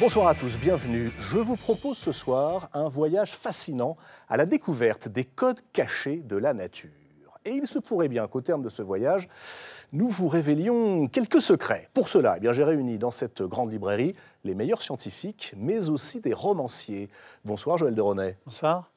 Bonsoir à tous, bienvenue. Je vous propose ce soir un voyage fascinant à la découverte des codes cachés de la nature. Et il se pourrait bien qu'au terme de ce voyage, nous vous révélions quelques secrets. Pour cela, eh j'ai réuni dans cette grande librairie les meilleurs scientifiques, mais aussi des romanciers. Bonsoir Joël de Bonsoir.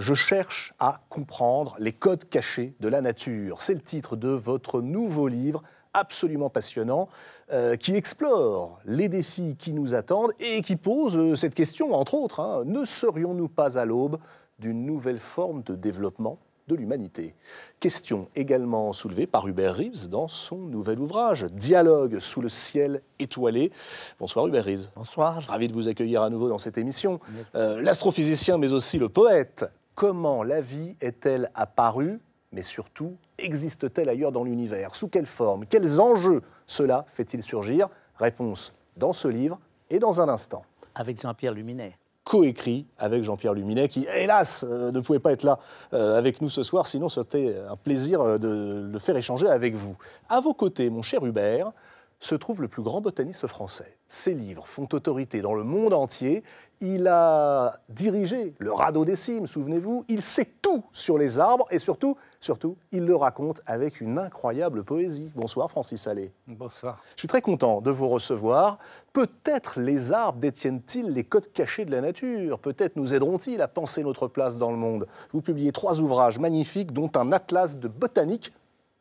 Je cherche à comprendre les codes cachés de la nature. C'est le titre de votre nouveau livre absolument passionnant euh, qui explore les défis qui nous attendent et qui pose euh, cette question, entre autres, hein, ne serions-nous pas à l'aube d'une nouvelle forme de développement de l'humanité. Question également soulevée par Hubert Reeves dans son nouvel ouvrage, Dialogue sous le ciel étoilé. Bonsoir Hubert Reeves. Bonsoir. Ravi de vous accueillir à nouveau dans cette émission. Euh, l'astrophysicien, mais aussi le poète. Comment la vie est-elle apparue mais surtout, existe-t-elle ailleurs dans l'univers Sous quelle forme Quels enjeux cela fait-il surgir Réponse dans ce livre et dans un instant. Avec Jean-Pierre Luminet coécrit avec Jean-Pierre Luminet, qui, hélas, euh, ne pouvait pas être là euh, avec nous ce soir, sinon c'était un plaisir euh, de le faire échanger avec vous. À vos côtés, mon cher Hubert, se trouve le plus grand botaniste français. Ses livres font autorité dans le monde entier. Il a dirigé le radeau des cimes, souvenez-vous. Il sait tout sur les arbres et surtout, surtout, il le raconte avec une incroyable poésie. Bonsoir Francis Allais. Bonsoir. Je suis très content de vous recevoir. Peut-être les arbres détiennent-ils les codes cachés de la nature. Peut-être nous aideront-ils à penser notre place dans le monde. Vous publiez trois ouvrages magnifiques, dont un atlas de botanique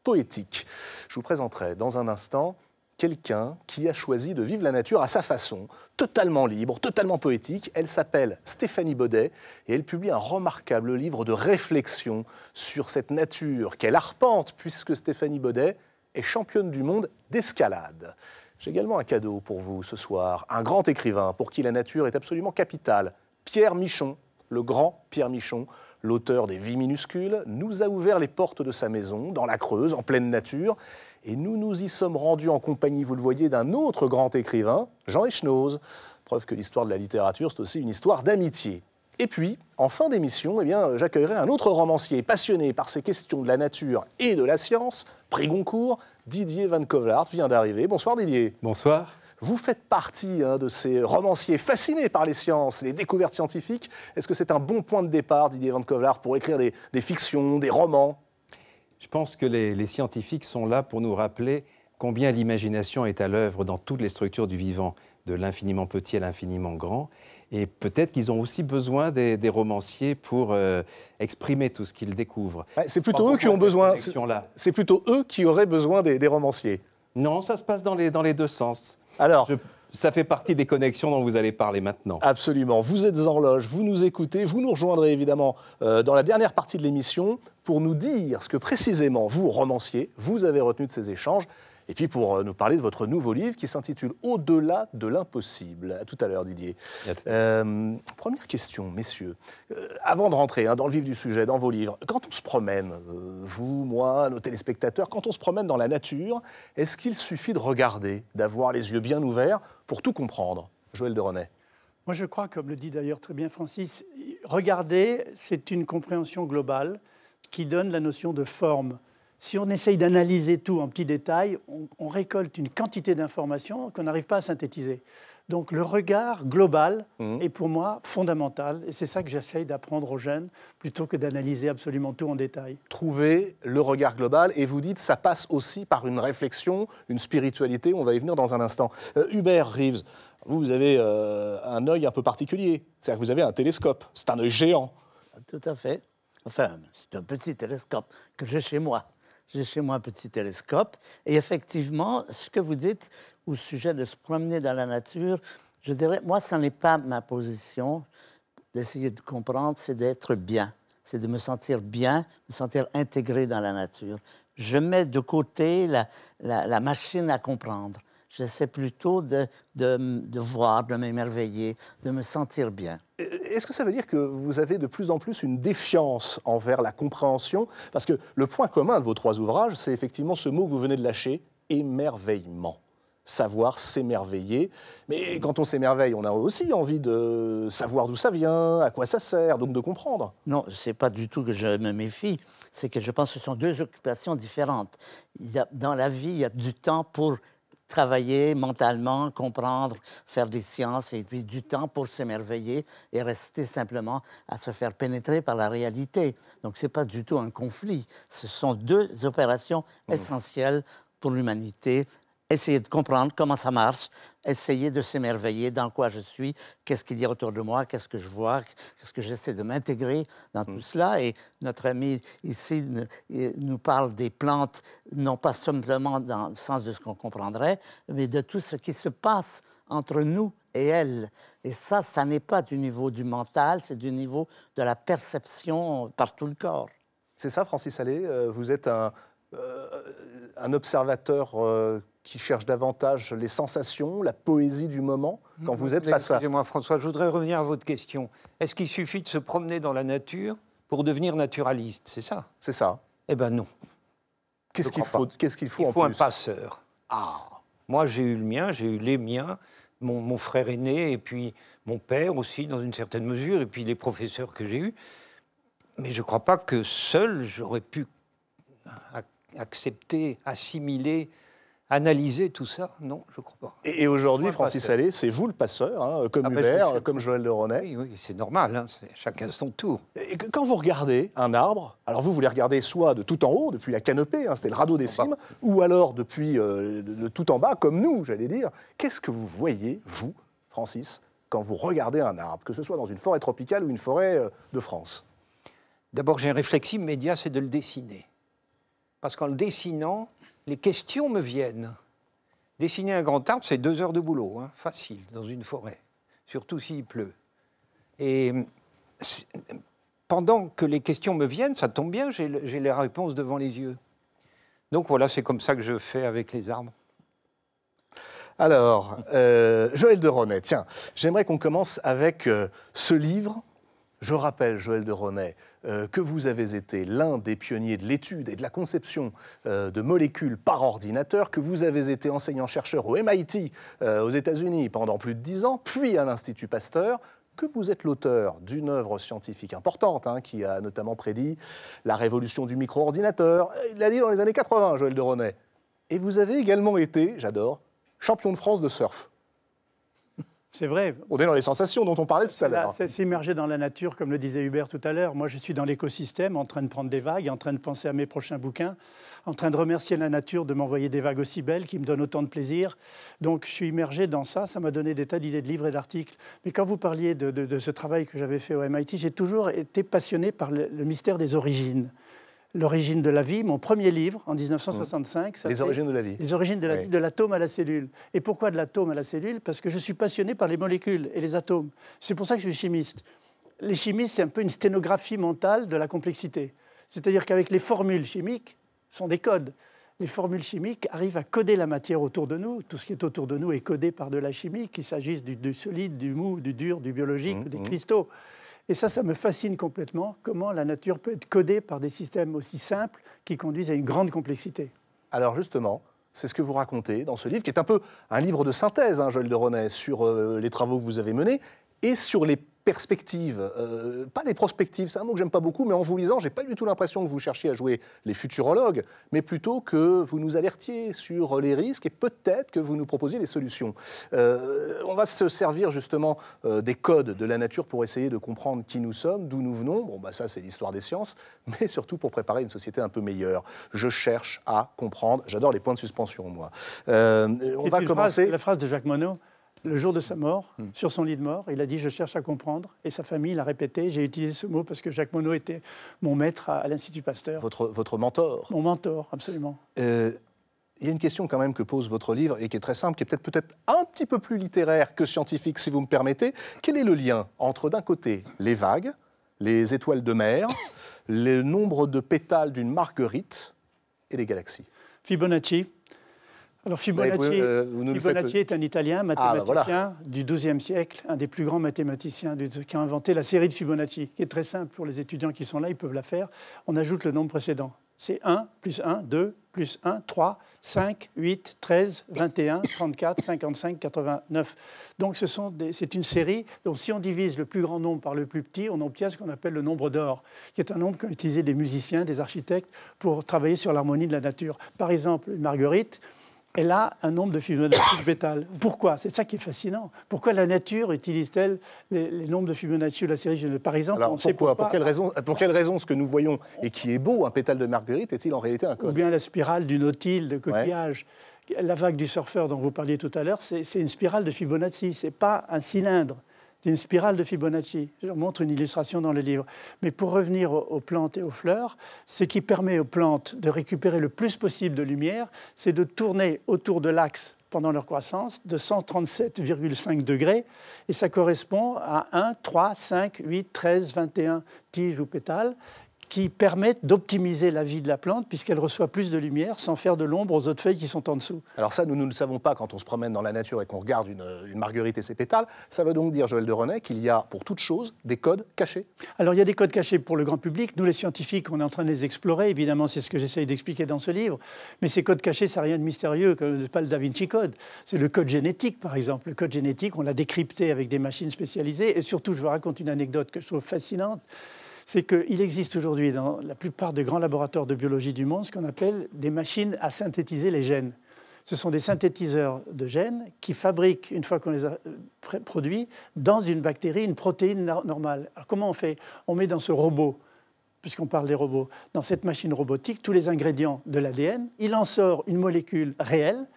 poétique. Je vous présenterai dans un instant quelqu'un qui a choisi de vivre la nature à sa façon, totalement libre, totalement poétique. Elle s'appelle Stéphanie Baudet et elle publie un remarquable livre de réflexion sur cette nature qu'elle arpente puisque Stéphanie Baudet est championne du monde d'escalade. J'ai également un cadeau pour vous ce soir, un grand écrivain pour qui la nature est absolument capitale, Pierre Michon, le grand Pierre Michon. L'auteur des Vies minuscules nous a ouvert les portes de sa maison, dans la Creuse, en pleine nature. Et nous nous y sommes rendus en compagnie, vous le voyez, d'un autre grand écrivain, Jean Echenoz. Preuve que l'histoire de la littérature, c'est aussi une histoire d'amitié. Et puis, en fin d'émission, eh j'accueillerai un autre romancier passionné par ces questions de la nature et de la science, prix Goncourt, Didier Van Kovlart vient d'arriver. Bonsoir Didier. Bonsoir. Vous faites partie hein, de ces romanciers fascinés par les sciences, les découvertes scientifiques. Est-ce que c'est un bon point de départ, Didier Van Kovlart, pour écrire des fictions, des romans je pense que les, scientifiques sont là pour nous rappeler combien l'imagination est à l'œuvre dans toutes les structures du vivant, de l'infiniment petit à l'infiniment grand. Et peut-être qu'ils ont aussi besoin des, romanciers pour euh, exprimer tout ce qu'ils découvrent. Bah, c'est plutôt eux qui ont besoin. C'est plutôt eux qui auraient besoin des, romanciers. Non, ça se passe dans les, dans les deux sens. Alors, ça fait partie des connexions dont vous allez parler maintenant. Absolument. Vous êtes en loge, vous nous écoutez, vous nous rejoindrez évidemment euh, dans la dernière partie de l'émission pour nous dire ce que précisément vous, romancier, vous avez retenu de ces échanges et puis pour euh, nous parler de votre nouveau livre qui s'intitule Au-delà de l'impossible. À tout à l'heure, Didier. Euh, première question, messieurs. Euh, avant de rentrer hein, dans le vif du sujet, dans vos livres, quand on se promène, vous, moi, nos téléspectateurs, quand on se promène dans la nature, est-ce qu'il suffit de regarder, d'avoir les yeux bien ouverts pour tout comprendre Joël de René. Moi, je crois, comme le dit d'ailleurs très bien Francis, regarder, c'est une compréhension globale qui donne la notion de forme si on essaye d'analyser tout en petits détails, on, récolte une quantité d'informations qu'on n'arrive pas à synthétiser. Donc le regard global mhm. est pour moi fondamental et c'est ça que j'essaye d'apprendre aux jeunes plutôt que d'analyser absolument tout en détail. Trouver le regard global et vous dites ça passe aussi par une réflexion, une spiritualité, on va y venir dans un instant. Euh, Hubert Reeves, vous, vous avez euh, un œil un peu particulier, c'est-à-dire que vous avez un télescope, c'est un œil géant. Tout à fait. Enfin, c'est un petit télescope que j'ai chez moi. J'ai chez moi un petit télescope. Et effectivement, ce que vous dites au sujet de se promener dans la nature, je dirais, moi, ce n'est pas ma position d'essayer de comprendre, c'est d'être bien. C'est de me sentir bien, me sentir intégré dans la nature. Je mets de côté la machine à comprendre j'essaie plutôt de, de, voir, de m'émerveiller, de me sentir bien. Euh, est-ce que ça veut dire que vous avez de plus en plus une défiance envers la compréhension Parce que le point commun de vos trois ouvrages, c'est effectivement ce mot que vous venez de lâcher, émerveillement. Savoir s'émerveiller. Mais quand on s'émerveille, on a aussi envie de savoir d'où ça vient, à quoi ça sert, donc de comprendre. Non, c'est pas du tout que je me méfie. C'est que je pense que ce sont deux occupations différentes. Il y a, dans la vie, il y a du temps pour travailler mentalement, comprendre, faire des sciences et puis du temps pour s'émerveiller et rester simplement à se faire pénétrer par la réalité. Donc ce n'est pas du tout un conflit. Ce sont deux opérations mmh. essentielles pour l'humanité essayer de comprendre comment ça marche, essayer de s'émerveiller dans quoi je suis, qu'est-ce qu'il y a autour de moi, qu'est-ce que je vois, qu'est-ce que j'essaie de m'intégrer dans mmh. tout cela. Et notre ami ici nous parle des plantes, non pas simplement dans le sens de ce qu'on comprendrait, mais de tout ce qui se passe entre nous et elles. Et ça, ça n'est pas du niveau du mental, c'est du niveau de la perception par tout le corps. C'est ça, Francis Allais, euh, vous êtes un, euh, observateur euh, qui cherchent davantage les sensations, la poésie du moment, quand vous êtes face à... Excusez-moi François, je voudrais revenir à votre question. Est-ce qu'il suffit de se promener dans la nature pour devenir naturaliste, c'est ça C'est ça. Eh bien non. Qu'est-ce qu'il faut, qu'est-ce faut Il faut un passeur. Ah Moi j'ai eu le mien, j'ai eu les miens, mon, mon frère aîné, et puis mon père aussi dans une certaine mesure, et puis les professeurs que j'ai eus. Mais je ne crois pas que seul j'aurais pu accepter, assimiler analyser tout ça Non, je ne crois pas. Et, aujourd'hui, Francis Allé, c'est vous le passeur, hein, comme ah ben, Hubert, comme Joël de Ronet. Oui, oui c'est normal, hein, chacun son tour. Et quand vous regardez un arbre, alors vous, vous les regardez soit de tout en haut, depuis la canopée, hein, c'était le radeau des cimes, ou alors depuis euh, le tout en bas, comme nous, j'allais dire. Qu'est-ce que vous voyez, vous, Francis, quand vous regardez un arbre, que ce soit dans une forêt tropicale ou une forêt euh, de France D'abord, j'ai un réflexe immédiat, c'est de le dessiner. Parce qu'en le dessinant, les questions me viennent. Dessiner un grand arbre, c'est deux heures de boulot, hein. facile, dans une forêt, surtout s'il pleut. Et hum, pendant que les questions me viennent, ça tombe bien, j'ai les réponses devant les yeux. Donc voilà, c'est comme ça que je fais avec les arbres. Alors, euh, Joël de Ronet, tiens, j'aimerais qu'on commence avec euh, ce livre je rappelle, Joël de Ronet, euh, que vous avez été l'un des pionniers de l'étude et de la conception euh, de molécules par ordinateur, que vous avez été enseignant-chercheur au MIT euh, aux États-Unis pendant plus de dix ans, puis à l'Institut Pasteur, que vous êtes l'auteur d'une œuvre scientifique importante hein, qui a notamment prédit la révolution du micro-ordinateur. Il l'a dit dans les années 80, Joël de Ronet. Et vous avez également été, j'adore, champion de France de surf. C'est vrai. On est dans les sensations dont on parlait tout à l'heure. Hein. C'est s'immerger dans la nature, comme le disait Hubert tout à l'heure. Moi, je suis dans l'écosystème, en train de prendre des vagues, en train de penser à mes prochains bouquins, en train de remercier la nature de m'envoyer des vagues aussi belles, qui me donnent autant de plaisir. Donc, je suis immergé dans ça. Ça m'a donné des tas d'idées de livres et d'articles. Mais quand vous parliez de, ce travail que j'avais fait au MIT, j'ai toujours été passionné par le mystère des origines. L'origine de la vie, mon premier livre en 1965. Les origines de la vie. Les origines de la vie, de l'atome à la cellule. Et pourquoi de l'atome à la cellule Parce que je suis passionné par les molécules et les atomes. C'est pour ça que je suis chimiste. Les chimistes, c'est un peu une sténographie mentale de la complexité. C'est-à-dire qu'avec les formules chimiques, sont des codes. Les formules chimiques arrivent à coder la matière autour de nous. Tout ce qui est autour de nous est codé par de la chimie, qu'il s'agisse du, solide, du mou, du dur, du biologique, mmh, des mmh. cristaux. Et ça, ça me fascine complètement, comment la nature peut être codée par des systèmes aussi simples qui conduisent à une grande complexité. Alors justement, c'est ce que vous racontez dans ce livre, qui est un peu un livre de synthèse, hein, Joël de René, sur euh, les travaux que vous avez menés et sur les perspectives, euh, pas les prospectives, c'est un mot que j'aime pas beaucoup, mais en vous lisant, j'ai pas du tout l'impression que vous cherchiez à jouer les futurologues, mais plutôt que vous nous alertiez sur les risques et peut-être que vous nous proposiez des solutions. Euh, on va se servir justement euh, des codes de la nature pour essayer de comprendre qui nous sommes, d'où nous venons. Bon, bah ça c'est l'histoire des sciences, mais surtout pour préparer une société un peu meilleure. Je cherche à comprendre. J'adore les points de suspension, moi. on va commencer. la phrase de Jacques Monod le jour de sa mort, hmm. sur son lit de mort, il a dit Je cherche à comprendre. Et sa famille l'a répété. J'ai utilisé ce mot parce que Jacques Monod était mon maître à, l'Institut Pasteur. Votre, votre mentor Mon mentor, absolument. Euh, il y a une question quand même que pose votre livre et qui est très simple, qui est peut -être un petit peu plus littéraire que scientifique, si vous me permettez. Quel est le lien entre, d'un côté, les vagues, les étoiles de mer, le nombre de pétales d'une marguerite et les galaxies Fibonacci, alors Fibonacci, euh, Fibonacci euh, est un Italien mathématicien ah, bah voilà. du XIIe siècle, un des plus grands mathématiciens qui a inventé la série de Fibonacci, qui est très simple pour les étudiants qui sont là, ils peuvent la faire. On ajoute le nombre précédent. C'est 1 plus 1, 2 plus 1, 3, 5, 8, 13, 21, 34, 55, 89. Donc c'est une série. Donc si on divise le plus grand nombre par le plus petit, on obtient ce qu'on appelle le nombre d'or, qui est un nombre qu'ont utilisé des musiciens, des architectes pour travailler sur l'harmonie de la nature. Par exemple, une marguerite elle a un nombre de Fibonacci pétales. Pourquoi C'est ça qui est fascinant. Pourquoi la nature utilise-t-elle les, nombres de Fibonacci ou la série de Par exemple, on sait pourquoi, pour, quelle raison, pour quelle raison ce que nous voyons et qui est beau, un pétale de marguerite, est-il en réalité un code Ou bien la spirale du nautile de coquillage. La vague du surfeur dont vous parliez tout à l'heure, c'est une spirale de Fibonacci, ce n'est pas un cylindre une spirale de Fibonacci. Je montre une illustration dans le livre. Mais pour revenir aux plantes et aux fleurs, ce qui permet aux plantes de récupérer le plus possible de lumière, c'est de tourner autour de l'axe pendant leur croissance de 137,5 degrés, et ça correspond à 1, 3, 5, 8, 13, 21 tiges ou pétales qui permettent d'optimiser la vie de la plante puisqu'elle reçoit plus de lumière sans faire de l'ombre aux autres feuilles qui sont en dessous. Alors ça, nous, nous ne le savons pas quand on se promène dans la nature et qu'on regarde euh, une, marguerite et ses pétales. Ça veut donc dire, Joël de René, qu'il y a pour toute chose des codes cachés Alors il y a des codes cachés pour le grand public. Nous, les scientifiques, on est en train de les explorer. Évidemment, c'est ce que j'essaye d'expliquer dans ce livre. Mais ces codes cachés, ça rien de mystérieux, comme pas le Da Vinci Code. C'est le code génétique, par exemple. Le code génétique, on l'a décrypté avec des machines spécialisées. Et surtout, je vous raconte une anecdote que je trouve fascinante c'est qu'il existe aujourd'hui dans la plupart des grands laboratoires de biologie du monde ce qu'on appelle des machines à synthétiser les gènes. Ce sont des synthétiseurs de gènes qui fabriquent, une fois qu'on les a euh, produits, dans une bactérie, une protéine normale. Alors comment on fait On met dans ce robot puisqu'on parle des robots, dans cette machine robotique, tous les ingrédients de l'ADN, il en sort une molécule réelle,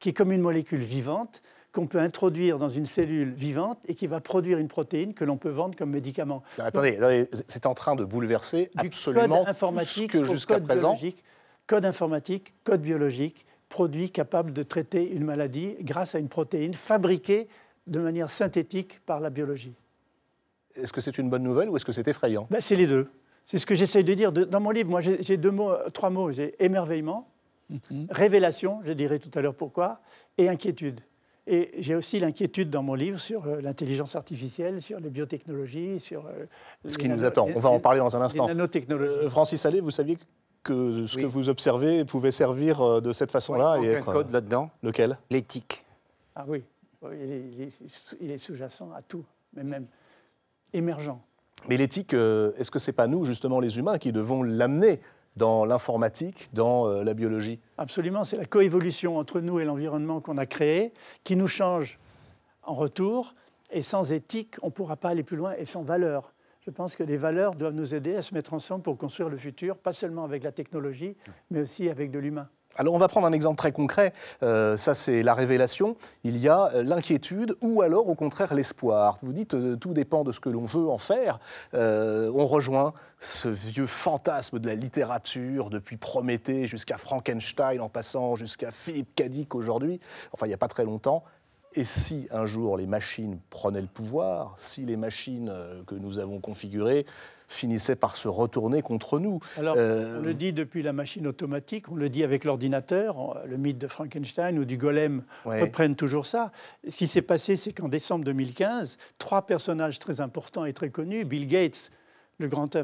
qui est comme une molécule vivante, qu'on peut introduire dans une cellule vivante et qui va produire une protéine que l'on peut vendre comme médicament. attendez, c'est en train de bouleverser absolument informatique tout ce que jusqu'à présent. code informatique, code biologique, produit capable de traiter une maladie grâce à une protéine fabriquée de manière synthétique par la biologie. Est-ce que c'est une bonne nouvelle ou est-ce que c'est effrayant ben, C'est les deux. C'est ce que j'essaye de dire. Dans mon livre, j'ai deux mots, euh, trois mots. J'ai émerveillement, mm-hmm. révélation, je dirai tout à l'heure pourquoi, et inquiétude. Et j'ai aussi l'inquiétude dans mon livre sur euh, l'intelligence artificielle, sur les biotechnologies, sur... Euh, ce qui nous attend, on va en parler dans un instant. nanotechnologies. Euh, Francis Allais, vous saviez que ce que vous observez pouvait servir de cette façon-là et être... code là-dedans. Lequel L'éthique. Ah oui, il est, sous-jacent à tout, mais même émergent. Mais l'éthique, est-ce que ce n'est pas nous, justement, les humains, qui devons l'amener dans l'informatique, dans euh, la biologie Absolument, c'est la coévolution entre nous et l'environnement qu'on a créé qui nous change en retour. Et sans éthique, on ne pourra pas aller plus loin et sans valeur. Je pense que les valeurs doivent nous aider à se mettre ensemble pour construire le futur, pas seulement avec la technologie, mais aussi avec de l'humain. Alors on va prendre un exemple très concret, euh, ça c'est la révélation, il y a euh, l'inquiétude ou alors au contraire l'espoir. Vous dites euh, tout dépend de ce que l'on veut en faire, on rejoint ce vieux fantasme de la littérature depuis Prométhée jusqu'à Frankenstein en passant jusqu'à Philippe Cadic aujourd'hui, enfin il n'y a pas très longtemps, et si un jour les machines prenaient le pouvoir, si les machines euh, que nous avons configurées finissaient par se retourner contre nous. Alors, euh, on le dit depuis la machine automatique, on le dit avec l'ordinateur, euh, le mythe de Frankenstein ou du golem reprennent toujours ça. Ce qui s'est passé, c'est qu'en décembre 2015, trois personnages très importants et très connus, Bill Gates, le grand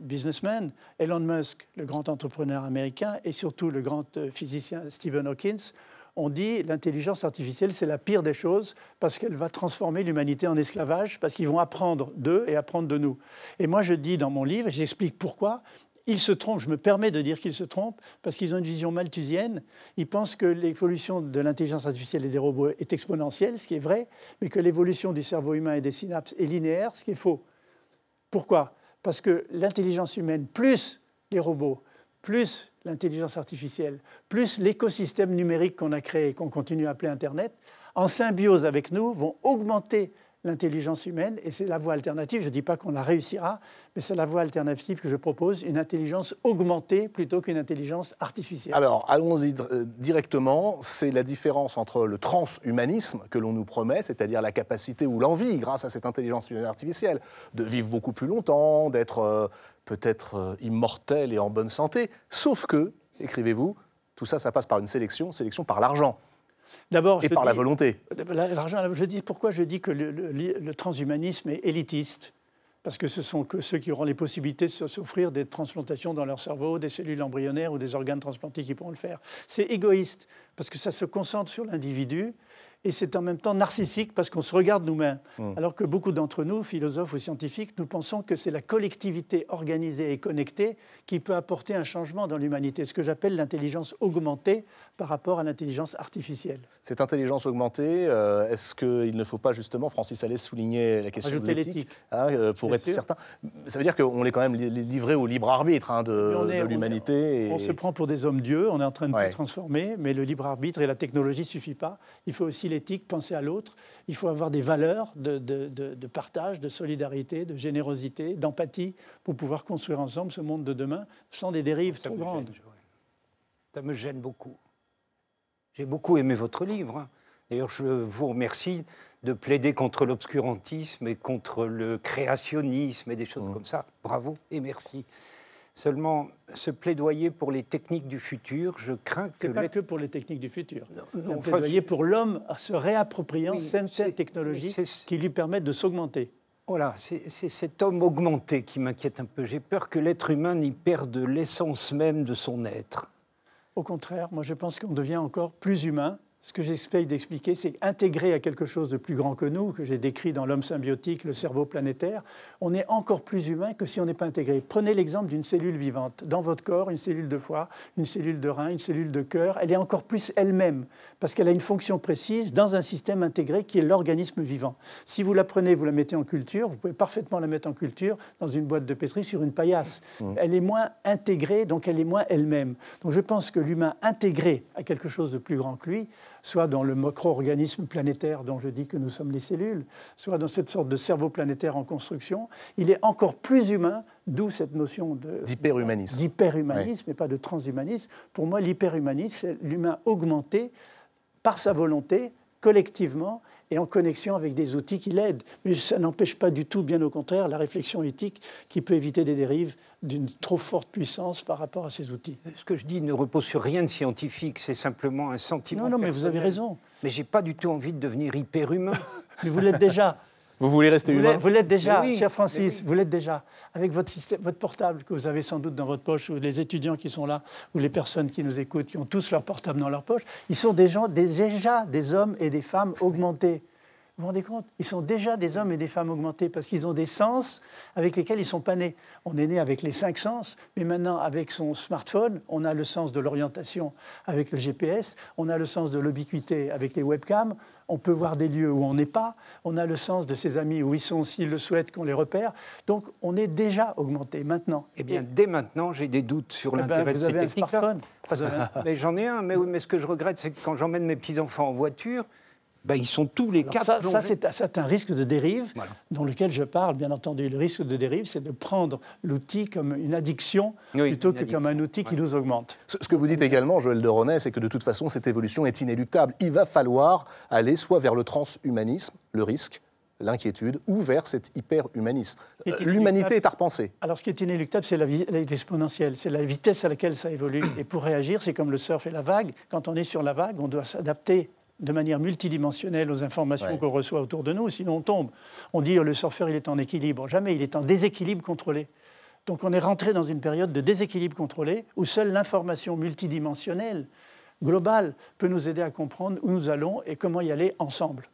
businessman, Elon Musk, le grand entrepreneur américain, et surtout le grand physicien Stephen Hawking, on dit l'intelligence artificielle, c'est la pire des choses parce qu'elle va transformer l'humanité en esclavage, parce qu'ils vont apprendre d'eux et apprendre de nous. Et moi, je dis dans mon livre, et j'explique pourquoi, ils se trompent, je me permets de dire qu'ils se trompent, parce qu'ils ont une vision malthusienne. Ils pensent que l'évolution de l'intelligence artificielle et des robots est exponentielle, ce qui est vrai, mais que l'évolution du cerveau humain et des synapses est linéaire, ce qui est faux. Pourquoi Parce que l'intelligence humaine plus les robots plus l'intelligence artificielle, plus l'écosystème numérique qu'on a créé et qu'on continue à appeler Internet, en symbiose avec nous, vont augmenter l'intelligence humaine, et c'est la voie alternative, je ne dis pas qu'on la réussira, mais c'est la voie alternative que je propose, une intelligence augmentée plutôt qu'une intelligence artificielle. Alors, allons-y euh, directement, c'est la différence entre le transhumanisme que l'on nous promet, c'est-à-dire la capacité ou l'envie, grâce à cette intelligence artificielle, de vivre beaucoup plus longtemps, d'être euh, peut-être euh, immortel et en bonne santé, sauf que, écrivez-vous, tout ça, ça passe par une sélection, sélection par l'argent. D'abord, et par la volonté. je dis pourquoi je dis que le, transhumanisme est élitiste parce que ce sont que ceux qui auront les possibilités de s'offrir des transplantations dans leur cerveau, des cellules embryonnaires ou des organes transplantés qui pourront le faire. C'est égoïste, parce que ça se concentre sur l'individu et c'est en même temps narcissique parce qu'on se regarde nous-mêmes. Mmh. Alors que beaucoup d'entre nous, philosophes ou scientifiques, nous pensons que c'est la collectivité organisée et connectée qui peut apporter un changement dans l'humanité, ce que j'appelle l'intelligence augmentée par rapport à l'intelligence artificielle. Cette intelligence augmentée, euh, est-ce qu'il ne faut pas justement, Francis Allais souligner la question de l'éthique, ah, euh, pour être certain Ça veut dire qu'on est quand même livré au libre arbitre hein, de, l'humanité. On, se prend pour des hommes dieux, on est en train de se transformer, mais le libre arbitre et la technologie ne suffit pas. Il faut aussi l'éthique, penser à l'autre. Il faut avoir des valeurs de, de, de, partage, de solidarité, de générosité, d'empathie pour pouvoir construire ensemble ce monde de demain sans des dérives trop grandes. ça me gêne beaucoup. J'ai beaucoup aimé votre livre. Hein. D'ailleurs, je vous remercie de plaider contre l'obscurantisme et contre le créationnisme et des choses mmh. comme ça. Bravo et merci. Seulement, se plaidoyer pour les techniques du futur, je crains que... pas que pour les techniques du futur. Non, plaidoyer pour l'homme se réappropriant ces technologies qui lui permettent de s'augmenter. Voilà, c'est cet homme augmenté qui m'inquiète un peu. J'ai peur que l'être humain n'y perde l'essence même de son être. Au contraire, moi je pense qu'on devient encore plus humain ce que j'essaie d'expliquer, c'est intégré à quelque chose de plus grand que nous, que j'ai décrit dans l'homme symbiotique, le cerveau planétaire, on est encore plus humain que si on n'est pas intégré. Prenez l'exemple d'une cellule vivante. Dans votre corps, une cellule de foie, une cellule de rein, une cellule de cœur, elle est encore plus elle-même, parce qu'elle a une fonction précise dans un système intégré qui est l'organisme vivant. Si vous la prenez, vous la mettez en culture, vous pouvez parfaitement la mettre en culture dans une boîte de pétri sur une paillasse. Mmh. Elle est moins intégrée, donc elle est moins elle-même. Donc je pense que l'humain intégré à quelque chose de plus grand que lui, soit dans le micro-organisme planétaire dont je dis que nous sommes les cellules, soit dans cette sorte de cerveau planétaire en construction, il est encore plus humain, d'où cette notion d'hyperhumanisme. D'hyperhumanisme et pas de transhumanisme. Pour moi, l'hyperhumanisme, c'est l'humain augmenté par sa volonté, collectivement, et en connexion avec des outils qui l'aident. Mais ça n'empêche pas du tout, bien au contraire, la réflexion éthique qui peut éviter des dérives d'une trop forte puissance par rapport à ces outils. Ce que je dis ne repose sur rien de scientifique, c'est simplement un sentiment. Non, non, mais vous avez raison. Mais j'ai pas du tout envie de devenir hyper humain. mais vous l'êtes déjà. Vous voulez rester humain Vous l'êtes déjà, cher Francis, vous l'êtes déjà. Avec votre, portable que vous avez sans doute dans votre poche, ou les étudiants qui sont là, ou les personnes qui nous écoutent, qui ont tous leur portable dans leur poche, ils sont des gens, déjà des hommes et des femmes augmentés. Vous vous rendez compte Ils sont déjà des hommes et des femmes augmentés parce qu'ils ont des sens avec lesquels ils ne sont pas nés. On est né avec les cinq sens, mais maintenant, avec son smartphone, on a le sens de l'orientation avec le GPS, on a le sens de l'ubiquité avec les webcams, on peut voir des lieux où on n'est pas, on a le sens de ses amis où ils sont s'ils le souhaitent qu'on les repère. Donc on est déjà augmenté maintenant. Eh bien, dès maintenant, j'ai des doutes sur eh ben, l'intérêt de ces techniques-là. Un... mais j'en ai un, mais mais ce que je regrette, c'est que quand j'emmène mes petits-enfants en voiture, ben, ils sont tous les quatre. Ça, c'est un risque de dérive dont dans lequel je parle, bien entendu. Le risque de dérive, c'est de prendre l'outil comme une addiction plutôt que comme un outil qui nous augmente. Ce, que vous dites également, Joël de Ronet, c'est que de toute façon, cette évolution est inéluctable. Il va falloir aller soit vers le transhumanisme, le risque, l'inquiétude, ou vers cet hyper euh, L'humanité est à repenser. Alors, ce qui est inéluctable, c'est l'exponentielle, c'est la vitesse à laquelle ça évolue. et pour réagir, c'est comme le surf et la vague. Quand on est sur la vague, on doit s'adapter de manière multidimensionnelle aux informations qu'on reçoit autour de nous, sinon on tombe. On dit oh, le surfeur, il est en équilibre. Jamais, il est en déséquilibre contrôlé. Donc on est rentré dans une période de déséquilibre contrôlé où seule l'information multidimensionnelle, globale, peut nous aider à comprendre où nous allons et comment y aller ensemble.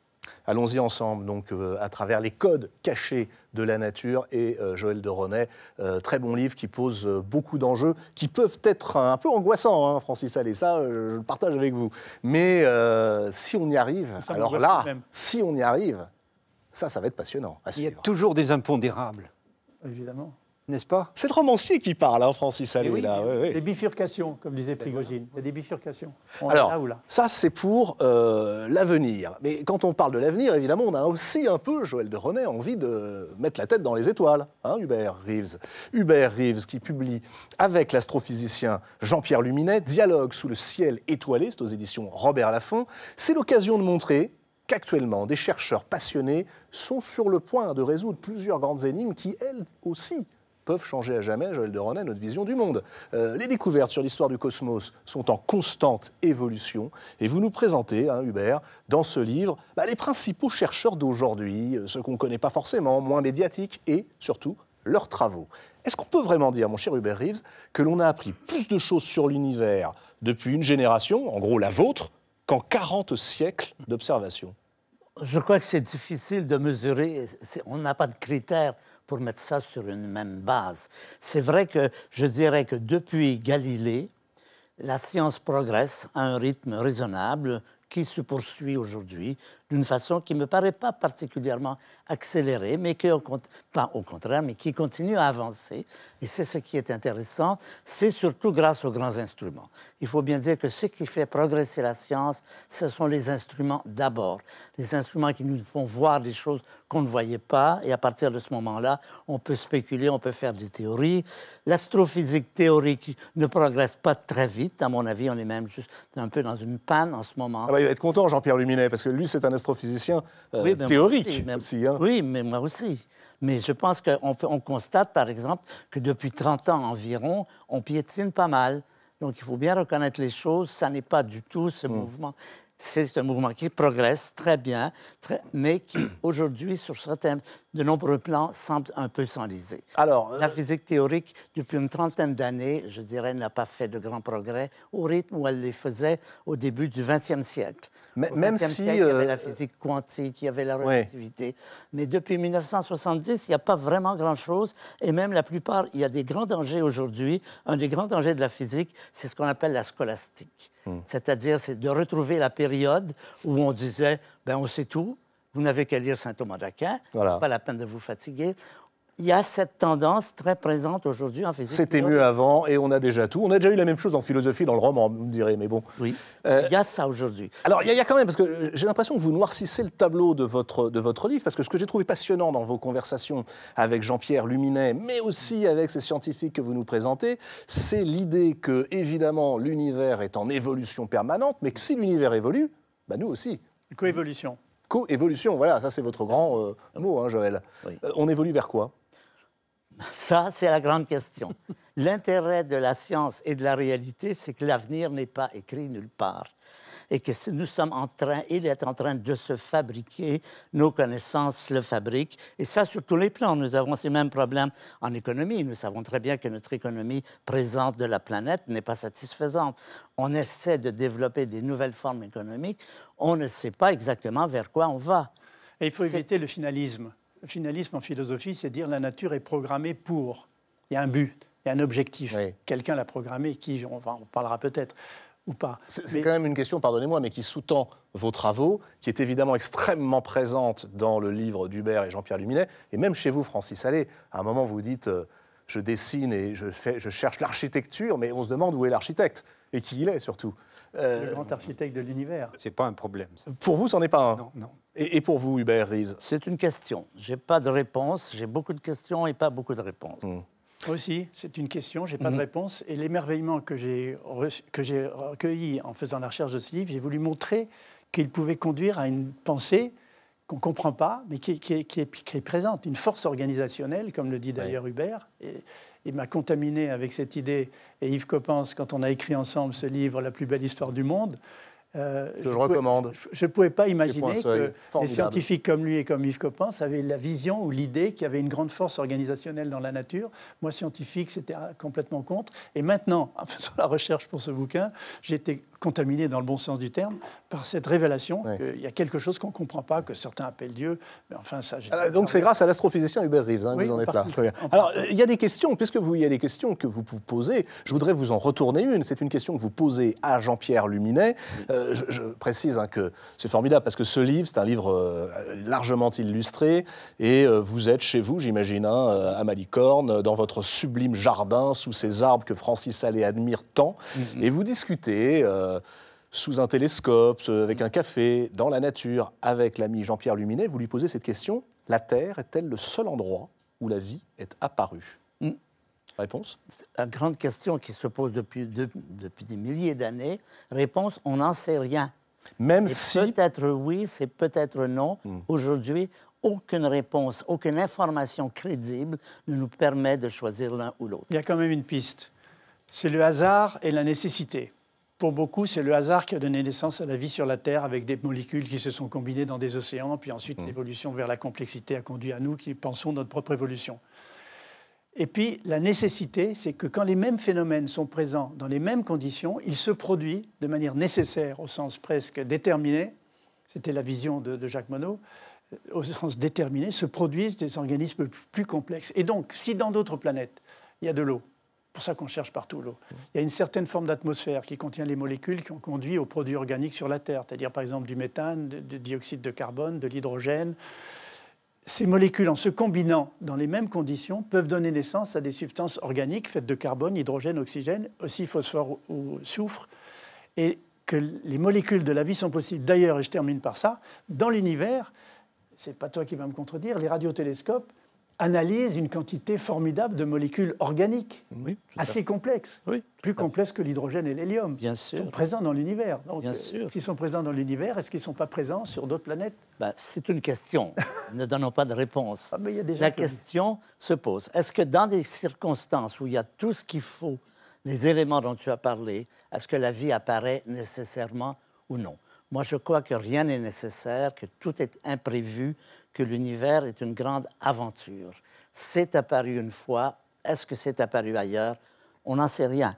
Allons-y ensemble, donc, euh, à travers les codes cachés de la nature et euh, Joël de Ronet, euh, très bon livre qui pose beaucoup d'enjeux qui peuvent être un, peu angoissants, hein, Francis Allais, ça, je le partage avec vous. Mais si on y arrive, alors là, si on y arrive, ça, ça va être passionnant. Il y a toujours des impondérables. Évidemment n'est-ce pas C'est le romancier qui parle, hein, Francis eh Allais. Des eh bifurcations, comme disait Prigogine. Il y a des bifurcations. Alors, ça, c'est pour euh, l'avenir. Mais quand on parle de l'avenir, évidemment, on a aussi un peu, Joël de René, envie de mettre la tête dans les étoiles, hein, Hubert Reeves. Hubert Reeves qui publie avec l'astrophysicien Jean-Pierre Luminet Dialogue sous le ciel étoilé, c'est aux éditions Robert Laffont. C'est l'occasion de montrer qu'actuellement, des chercheurs passionnés sont sur le point de résoudre plusieurs grandes énigmes qui, elles aussi, peuvent changer à jamais, Joël de Ronet, notre vision du monde. Euh, les découvertes sur l'histoire du cosmos sont en constante évolution et vous nous présentez, hein, Hubert, dans ce livre, bah, les principaux chercheurs d'aujourd'hui, euh, ceux qu'on ne connaît pas forcément, moins médiatiques et surtout leurs travaux. Est-ce qu'on peut vraiment dire, mon cher Hubert Reeves, que l'on a appris plus de choses sur l'univers depuis une génération, en gros la vôtre, qu'en 40 siècles d'observation Je crois que c'est difficile de mesurer, on n'a pas de critères pour mettre ça sur une même base. C'est vrai que je dirais que depuis Galilée, la science progresse à un rythme raisonnable qui se poursuit aujourd'hui d'une façon qui ne me paraît pas particulièrement accélérée, mais qui, pas au contraire, mais qui continue à avancer. Et c'est ce qui est intéressant, c'est surtout grâce aux grands instruments. Il faut bien dire que ce qui fait progresser la science, ce sont les instruments d'abord, les instruments qui nous font voir des choses qu'on ne voyait pas, et à partir de ce moment-là, on peut spéculer, on peut faire des théories. L'astrophysique théorique ne progresse pas très vite, à mon avis, on est même juste un peu dans une panne en ce moment. Ah bah, il va être content, Jean-Pierre Luminet, parce que lui, c'est un astrophysicien euh, théorique aussi, hein. Oui, mais moi aussi. Mais je pense qu'on on constate, par exemple, que depuis 30 ans environ, on piétine pas mal. Donc il faut bien reconnaître les choses, ça n'est pas du tout ce hmm. mouvement c'est un mouvement qui progresse très bien, mais qui aujourd'hui, sur certains, de nombreux plans, semble un peu s'enliser. Alors, euh, la physique théorique, depuis une trentaine d'années, je dirais, n'a pas fait de grands progrès au rythme où elle les faisait au début du XXe siècle. même si il y avait euh, la physique quantique, il y avait la relativité, mais depuis 1970, il n'y a pas vraiment grand-chose, et même la plupart, il y a des grands dangers aujourd'hui. Un des grands dangers de la physique, c'est ce qu'on appelle la scolastique, hmm. c'est-à-dire c'est de retrouver la période où on disait, ben on sait tout, vous n'avez qu'à lire Saint Thomas d'Aquin, voilà. pas la peine de vous fatiguer il y a cette tendance très présente aujourd'hui en physique. C'était mieux avant et on a déjà tout. On a déjà eu la même chose en philosophie, dans le roman, vous me direz, mais bon. Oui, euh, il y a ça aujourd'hui. Alors, il y, a quand même, parce que j'ai l'impression que vous noircissez le tableau de votre, de votre livre, parce que ce que j'ai trouvé passionnant dans vos conversations avec Jean-Pierre Luminet, mais aussi avec ces scientifiques que vous nous présentez, c'est l'idée que, évidemment, l'univers est en évolution permanente, mais que si l'univers évolue, bah, nous aussi. Coévolution. Coévolution, voilà, ça c'est votre grand euh, mot, hein, Joël. Euh, on évolue vers quoi ça, c'est la grande question. L'intérêt de la science et de la réalité, c'est que l'avenir n'est pas écrit nulle part et que nous sommes en train, il est en train de se fabriquer, nos connaissances le fabriquent, et ça sur tous les plans. Nous avons ces mêmes problèmes en économie. Nous savons très bien que notre économie présente de la planète n'est pas satisfaisante. On essaie de développer des nouvelles formes économiques, on ne sait pas exactement vers quoi on va. Et il faut éviter le finalisme. Le finalisme en philosophie, c'est dire la nature est programmée pour. Il y a un but, il y a un objectif. Quelqu'un l'a programmé, qui, on, parlera peut-être. Ou pas. C'est quand même une question, pardonnez-moi, mais qui sous-tend vos travaux, qui est évidemment extrêmement présente dans le livre d'Hubert et Jean-Pierre Luminet, et même chez vous, Francis Allais, à un moment vous dites euh, je dessine et je, cherche l'architecture, mais on se demande où est l'architecte et qui il est surtout. Euh, le grand architecte de l'univers. Ce n'est pas un problème. Pour vous, c'en est pas un. Non, non. Et, pour vous, Hubert Reeves C'est une question. Je n'ai pas de réponse. J'ai beaucoup de questions et pas beaucoup de réponses. Hmm. Moi aussi, c'est une question, Je n'ai pas de hmm. réponse. Et l'émerveillement que j'ai recueilli en faisant la recherche de ce livre, j'ai voulu montrer qu'il pouvait conduire à une pensée qu'on ne comprend pas, mais qui, qui, qui, est, présente, une force organisationnelle, comme le dit d'ailleurs Hubert. Et, il m'a contaminé avec cette idée, et Yves Coppens, quand on a écrit ensemble ce livre, La plus belle histoire du monde, euh, je, recommande. Je ne pouvais pas imaginer que des scientifiques comme lui et comme Yves Coppens avaient la vision ou l'idée qu'il y avait une grande force organisationnelle dans la nature. Moi, scientifique, c'était complètement contre. Et maintenant, en faisant la recherche pour ce bouquin, j'étais contaminé dans le bon sens du terme par cette révélation qu'il y a quelque chose qu'on ne comprend pas, que certains appellent Dieu. Mais enfin, ça. Ah, donc c'est grâce à l'astrophysicien Hubert Reeves hein, vous en êtes là. Alors euh, il y a des questions, puisque vous, il y a des questions que vous posez. Je voudrais vous en retourner une. C'est une question que vous posez à Jean-Pierre Luminet. Euh, je, précise hein, que c'est formidable parce que ce livre, c'est un livre euh, largement illustré et vous êtes chez vous, j'imagine, hein, à Malicorne, dans votre sublime jardin sous ces arbres que Francis Allais admire tant, mm-hmm. et vous discutez euh, sous un télescope, euh, avec un café, dans la nature, avec l'ami Jean-Pierre Luminet, vous lui posez cette question la Terre est-elle le seul endroit où la vie est apparue hmm. Réponse Une grande question qui se pose depuis, des milliers d'années. Réponse on n'en sait rien. Même si. Peut-être oui, c'est peut-être non. Hmm. Aujourd'hui, aucune réponse, aucune information crédible ne nous permet de choisir l'un ou l'autre. Il y a quand même une piste. C'est le hasard et la nécessité pour beaucoup, c'est le hasard qui a donné naissance à la vie sur la Terre avec des molécules qui se sont combinées dans des océans, puis ensuite mm. l'évolution vers la complexité a conduit à nous qui pensons notre propre évolution. Et puis la nécessité, c'est que quand les mêmes phénomènes sont présents dans les mêmes conditions, ils se produisent de manière nécessaire, au sens presque déterminé, c'était la vision de Jacques Monod, euh, au sens déterminé, se produisent des organismes plus complexes. Et donc, si dans d'autres planètes, il y a de l'eau, pour ça qu'on cherche partout l'eau. Il y a une certaine forme d'atmosphère qui contient les molécules qui ont conduit aux produits organiques sur la Terre, c'est-à-dire par exemple du méthane, du dioxyde de carbone, de l'hydrogène. Ces molécules, en se combinant dans les mêmes conditions, peuvent donner naissance à des substances organiques faites de carbone, hydrogène, oxygène, aussi phosphore ou soufre, et que les molécules de la vie sont possibles. D'ailleurs, et je termine par ça, dans l'univers, c'est pas toi qui vas me contredire, les radiotélescopes analyse une quantité formidable de molécules organiques, assez complexes, plus complexes que l'hydrogène et l'hélium, qui sont présents dans l'univers. Bien euh, S'ils sont présents dans l'univers, est-ce qu'ils ne sont pas présents sur d'autres planètes ben, C'est une question. ne donnons pas de réponse. Ah, la question se pose. Est-ce que dans des circonstances où il y a tout ce qu'il faut, les éléments dont tu as parlé, est-ce que la vie apparaît nécessairement ou non Moi, je crois que rien n'est nécessaire, que tout est imprévu, que l'univers est une grande aventure. C'est apparu une fois, est-ce que c'est apparu ailleurs On n'en sait rien.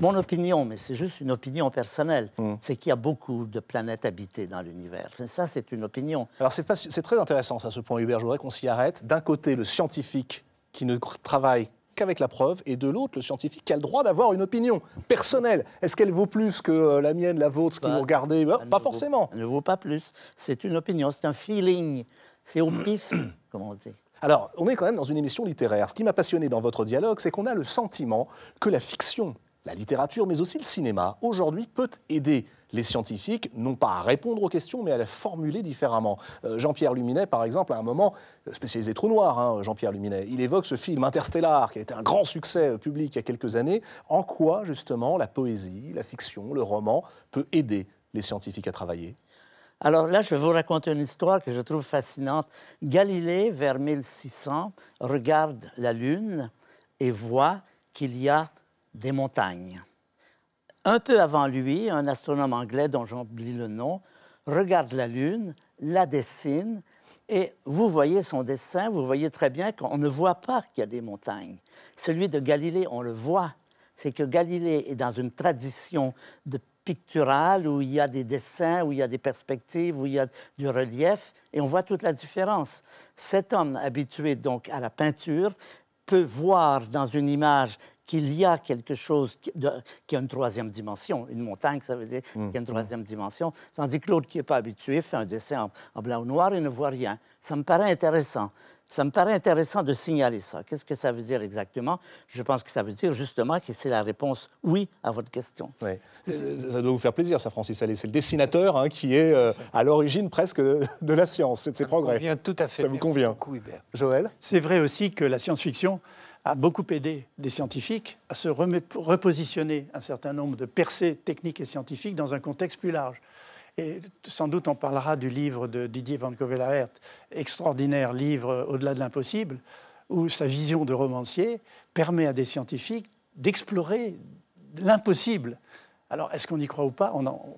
Mon opinion, mais c'est juste une opinion personnelle, mm. c'est qu'il y a beaucoup de planètes habitées dans l'univers. Ça, c'est une opinion. Alors, c'est très intéressant, ça, ce point, Hubert. Je voudrais qu'on s'y arrête. D'un côté, le scientifique qui ne travaille qu'avec la preuve, et de l'autre, le scientifique qui a le droit d'avoir une opinion personnelle. Est-ce qu'elle vaut plus que euh, la mienne, la vôtre, ce que bah, vous regardez bah, Pas, forcément. Elle ne vaut pas plus. C'est une opinion, c'est un feeling. C'est au pif, comme on dit. Alors, on est quand même dans une émission littéraire. Ce qui m'a passionné dans votre dialogue, c'est qu'on a le sentiment que la fiction, la littérature, mais aussi le cinéma, aujourd'hui peut aider les scientifiques, non pas à répondre aux questions, mais à les formuler différemment. Euh, Jean-Pierre Luminet, par exemple, à un moment, spécialisé trou noir, hein, Jean-Pierre Luminet, il évoque ce film Interstellar, qui a été un grand succès euh, public il y a quelques années. En quoi, justement, la poésie, la fiction, le roman peut aider les scientifiques à travailler alors là, je vais vous raconter une histoire que je trouve fascinante. Galilée, vers 1600, regarde la Lune et voit qu'il y a des montagnes. Un peu avant lui, un astronome anglais dont j'oublie le nom regarde la Lune, la dessine, et vous voyez son dessin, vous voyez très bien qu'on ne voit pas qu'il y a des montagnes. Celui de Galilée, on le voit. C'est que Galilée est dans une tradition de Pictural où il y a des dessins, où il y a des perspectives, où il y a du relief, et on voit toute la différence. Cet homme habitué donc à la peinture peut voir dans une image qu'il y a quelque chose qui, a une troisième dimension. Une montagne, ça veut dire mmh, qui a une mmh. troisième dimension. Tandis que l'autre qui n'est pas habitué fait un dessin en, en blanc ou noir et ne voit rien. Ça me paraît intéressant. Ça me paraît intéressant de signaler ça. Qu'est-ce que ça veut dire exactement? Je pense que ça veut dire justement que c'est la réponse oui à votre question. Ça doit vous faire plaisir, ça, Francis Allais. C'est le dessinateur hein, qui est euh, à l'origine presque de la science et de ses ça progrès. Convient, tout à fait. Ça vous convient. Joël C'est vrai aussi que la science-fiction a beaucoup aidé des scientifiques à se repositionner un certain nombre de percées techniques et scientifiques dans un contexte plus large. Et sans doute on parlera du livre de Didier Van Cauwelaert, extraordinaire livre euh, Au-delà de l'impossible, où sa vision de romancier permet à des scientifiques d'explorer l'impossible. Alors, est-ce qu'on y croit ou pas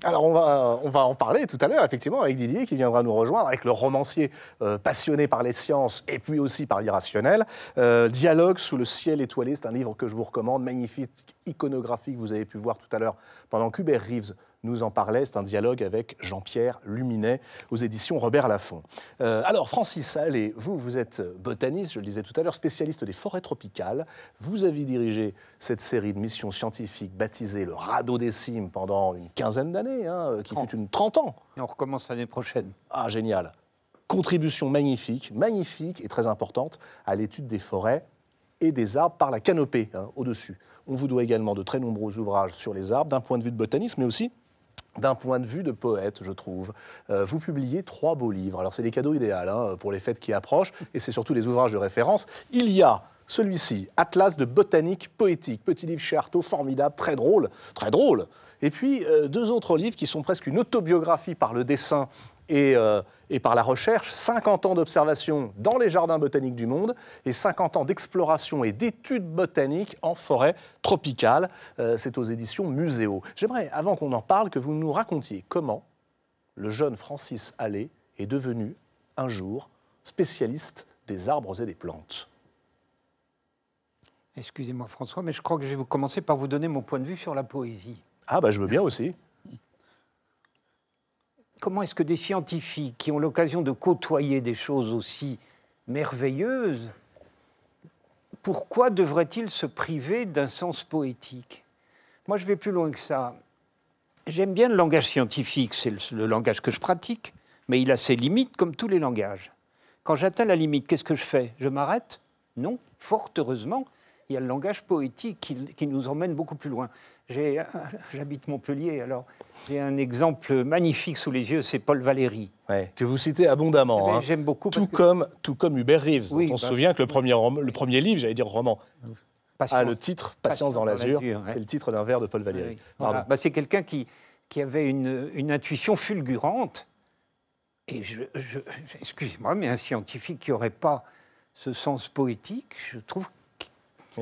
Alors, on va, on va en parler tout à l'heure, effectivement, avec Didier qui viendra nous rejoindre, avec le romancier euh, passionné par les sciences et puis aussi par l'irrationnel. Euh, Dialogue sous le ciel étoilé, c'est un livre que je vous recommande, magnifique, iconographique, vous avez pu voir tout à l'heure pendant qu'Hubert Reeves nous en parlait. C'est un dialogue avec Jean-Pierre Luminet aux éditions Robert Laffont. Euh, alors, Francis Allez, vous, vous êtes botaniste, je le disais tout à l'heure, spécialiste des forêts tropicales. Vous avez dirigé cette série de missions scientifiques baptisée le Radeau des Cimes pendant une quinzaine d'années, hein, euh, qui fait une 30 ans. Et on recommence l'année prochaine. Ah, génial. Contribution magnifique, magnifique et très importante à l'étude des forêts et des arbres par la canopée hein, au-dessus. On vous doit également de très nombreux ouvrages sur les arbres d'un point de vue de botanisme, mais aussi d'un point de vue de poète, je trouve. Euh, vous publiez trois beaux livres. Alors, c'est des cadeaux idéaux hein, pour les fêtes qui approchent, et c'est surtout des ouvrages de référence. Il y a celui-ci, Atlas de botanique poétique, petit livre chez Artaud, formidable, très drôle, très drôle. Et puis, euh, deux autres livres qui sont presque une autobiographie par le dessin euh, et, par la recherche, 50 ans d'observation dans les jardins botaniques du monde et 50 ans d'exploration et d'études botaniques en forêt tropicale. Euh, c'est aux éditions Muséo. J'aimerais, avant qu'on en parle, que vous nous racontiez comment le jeune Francis Allais est devenu un jour spécialiste des arbres et des plantes. Excusez-moi François, mais je crois que je vais commencer par vous donner mon point de vue sur la poésie. Ah bah je veux bien aussi comment est-ce que des scientifiques qui ont l'occasion de côtoyer des choses aussi merveilleuses, pourquoi devraient-ils se priver d'un sens poétique Moi, je vais plus loin que ça. J'aime bien le langage scientifique, c'est le, langage que je pratique, mais il a ses limites comme tous les langages. Quand j'atteins la limite, qu'est-ce que je fais Je m'arrête Non, fort heureusement, il y a le langage poétique qui, nous emmène beaucoup plus loin. Euh, j'habite Montpellier, alors j'ai un exemple magnifique sous les yeux, c'est Paul Valéry. que vous citez abondamment. Eh ben, hein. J'aime beaucoup. Tout, comme, tout comme Hubert Reeves. on se bah, souvient que le premier, le premier livre, j'allais dire roman, a le titre, Patience, dans l'azur, c'est le titre d'un vers de Paul Valéry. Bah, c'est quelqu'un qui, qui avait une, intuition fulgurante. Et je, excusez-moi, mais un scientifique qui n'aurait pas ce sens poétique, je trouve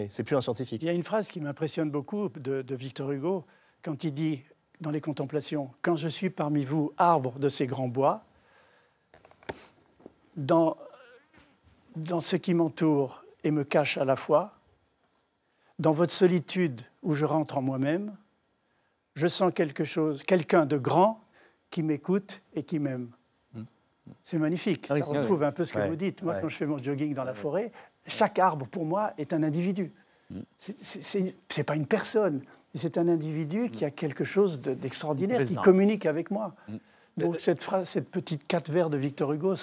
c'est plus un scientifique. Il y a une phrase qui m'impressionne beaucoup de, Victor Hugo quand il dit dans les contemplations, quand je suis parmi vous, arbre de ces grands bois, dans, ce qui m'entoure et me cache à la fois, dans votre solitude où je rentre en moi-même, je sens quelque chose, quelqu'un de grand qui m'écoute et qui m'aime. Mm. C'est magnifique. Ah On retrouve un peu ce que vous dites. Moi, quand je fais mon jogging dans la forêt, chaque arbre, pour moi, est un individu. n'est mm. pas une personne, c'est un individu qui a quelque chose d'extraordinaire, qui communique avec moi. Mm. Euh, Donc cette, phrase, cette petite quatre vers de Victor Hugo,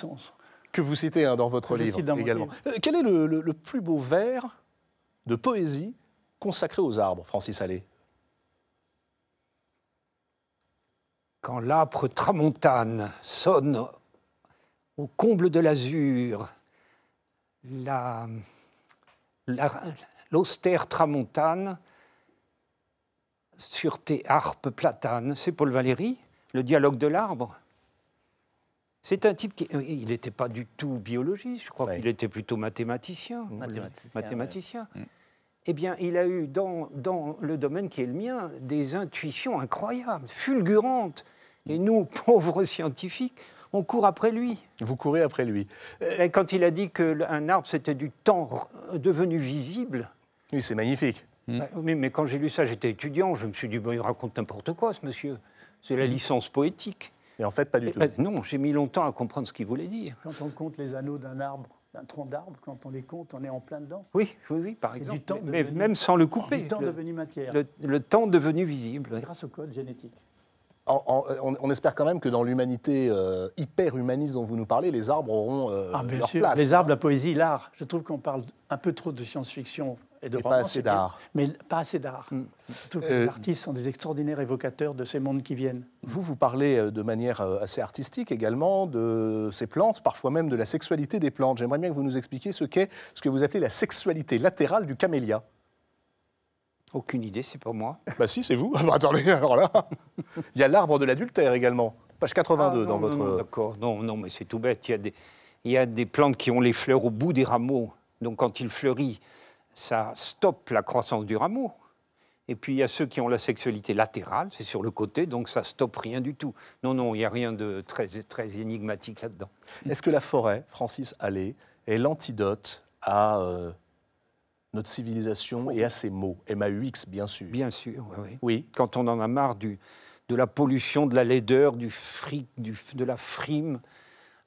que vous citez hein, dans votre livre également. Euh, quel est le, le, plus beau vers de poésie consacré aux arbres, Francis Allais Quand l'âpre tramontane sonne au comble de l'azur, l'austère la, l'austère tramontane sur tes harpes platanes. C'est Paul Valéry, le dialogue de l'arbre. C'est un type qui. Euh, il n'était pas du tout biologiste, je crois qu'il était plutôt mathématicien. Mathématicien. Eh bien, il a eu dans, dans, le domaine qui est le mien des intuitions incroyables, fulgurantes. Et mm. nous, pauvres scientifiques, on court après lui. Vous courez après lui. Euh, quand il a dit qu'un arbre, c'était du temps devenu visible. Oui, c'est magnifique. Hmm. Bah, mais, quand j'ai lu ça, j'étais étudiant, je me suis dit, bon, il raconte n'importe quoi, ce monsieur. C'est la hmm. licence poétique. Et en fait, pas du tout. non, j'ai mis longtemps à comprendre ce qu'il voulait dire. Quand on compte les anneaux d'un arbre, d'un tronc d'arbre, quand on les compte, on est en plein dedans. Oui, oui, oui, par exemple. Du temps mais, même sans le couper. Le temps devenu matière. le, temps devenu visible. Grâce au code génétique on, espère quand même que dans l'humanité euh, hyper humaniste dont vous nous parlez, les arbres auront euh, ah, sûr. Les hein. arbres, la poésie, l'art. Je trouve qu'on parle un peu trop de science-fiction et de et Pas assez d'art. Mais pas assez d'art. Mm. Tous euh, les artistes sont des extraordinaires évocateurs de ces mondes qui viennent. Vous, vous parlez de manière assez artistique également de ces plantes, parfois même de la sexualité des plantes. J'aimerais bien que vous nous expliquiez ce qu'est ce que vous appelez la sexualité latérale du camélia. Aucune idée, c'est pas moi. Bah si, c'est vous. Bah, attendez, alors là. Il y a l'arbre de l'adultère également. Page 82 ah, non, dans non, votre. D'accord, non, non, mais c'est tout bête. Il y, a des, il y a des plantes qui ont les fleurs au bout des rameaux. Donc quand il fleurit, ça stoppe la croissance du rameau. Et puis il y a ceux qui ont la sexualité latérale, c'est sur le côté, donc ça stoppe rien du tout. Non, non, il n'y a rien de très, très énigmatique là-dedans. Est-ce que la forêt, Francis Allais, est l'antidote à euh, notre civilisation est à ces mots. MAUX, bien sûr. Bien sûr, oui, oui. Quand on en a marre du, de la pollution, de la laideur, du fric, du, de la frime,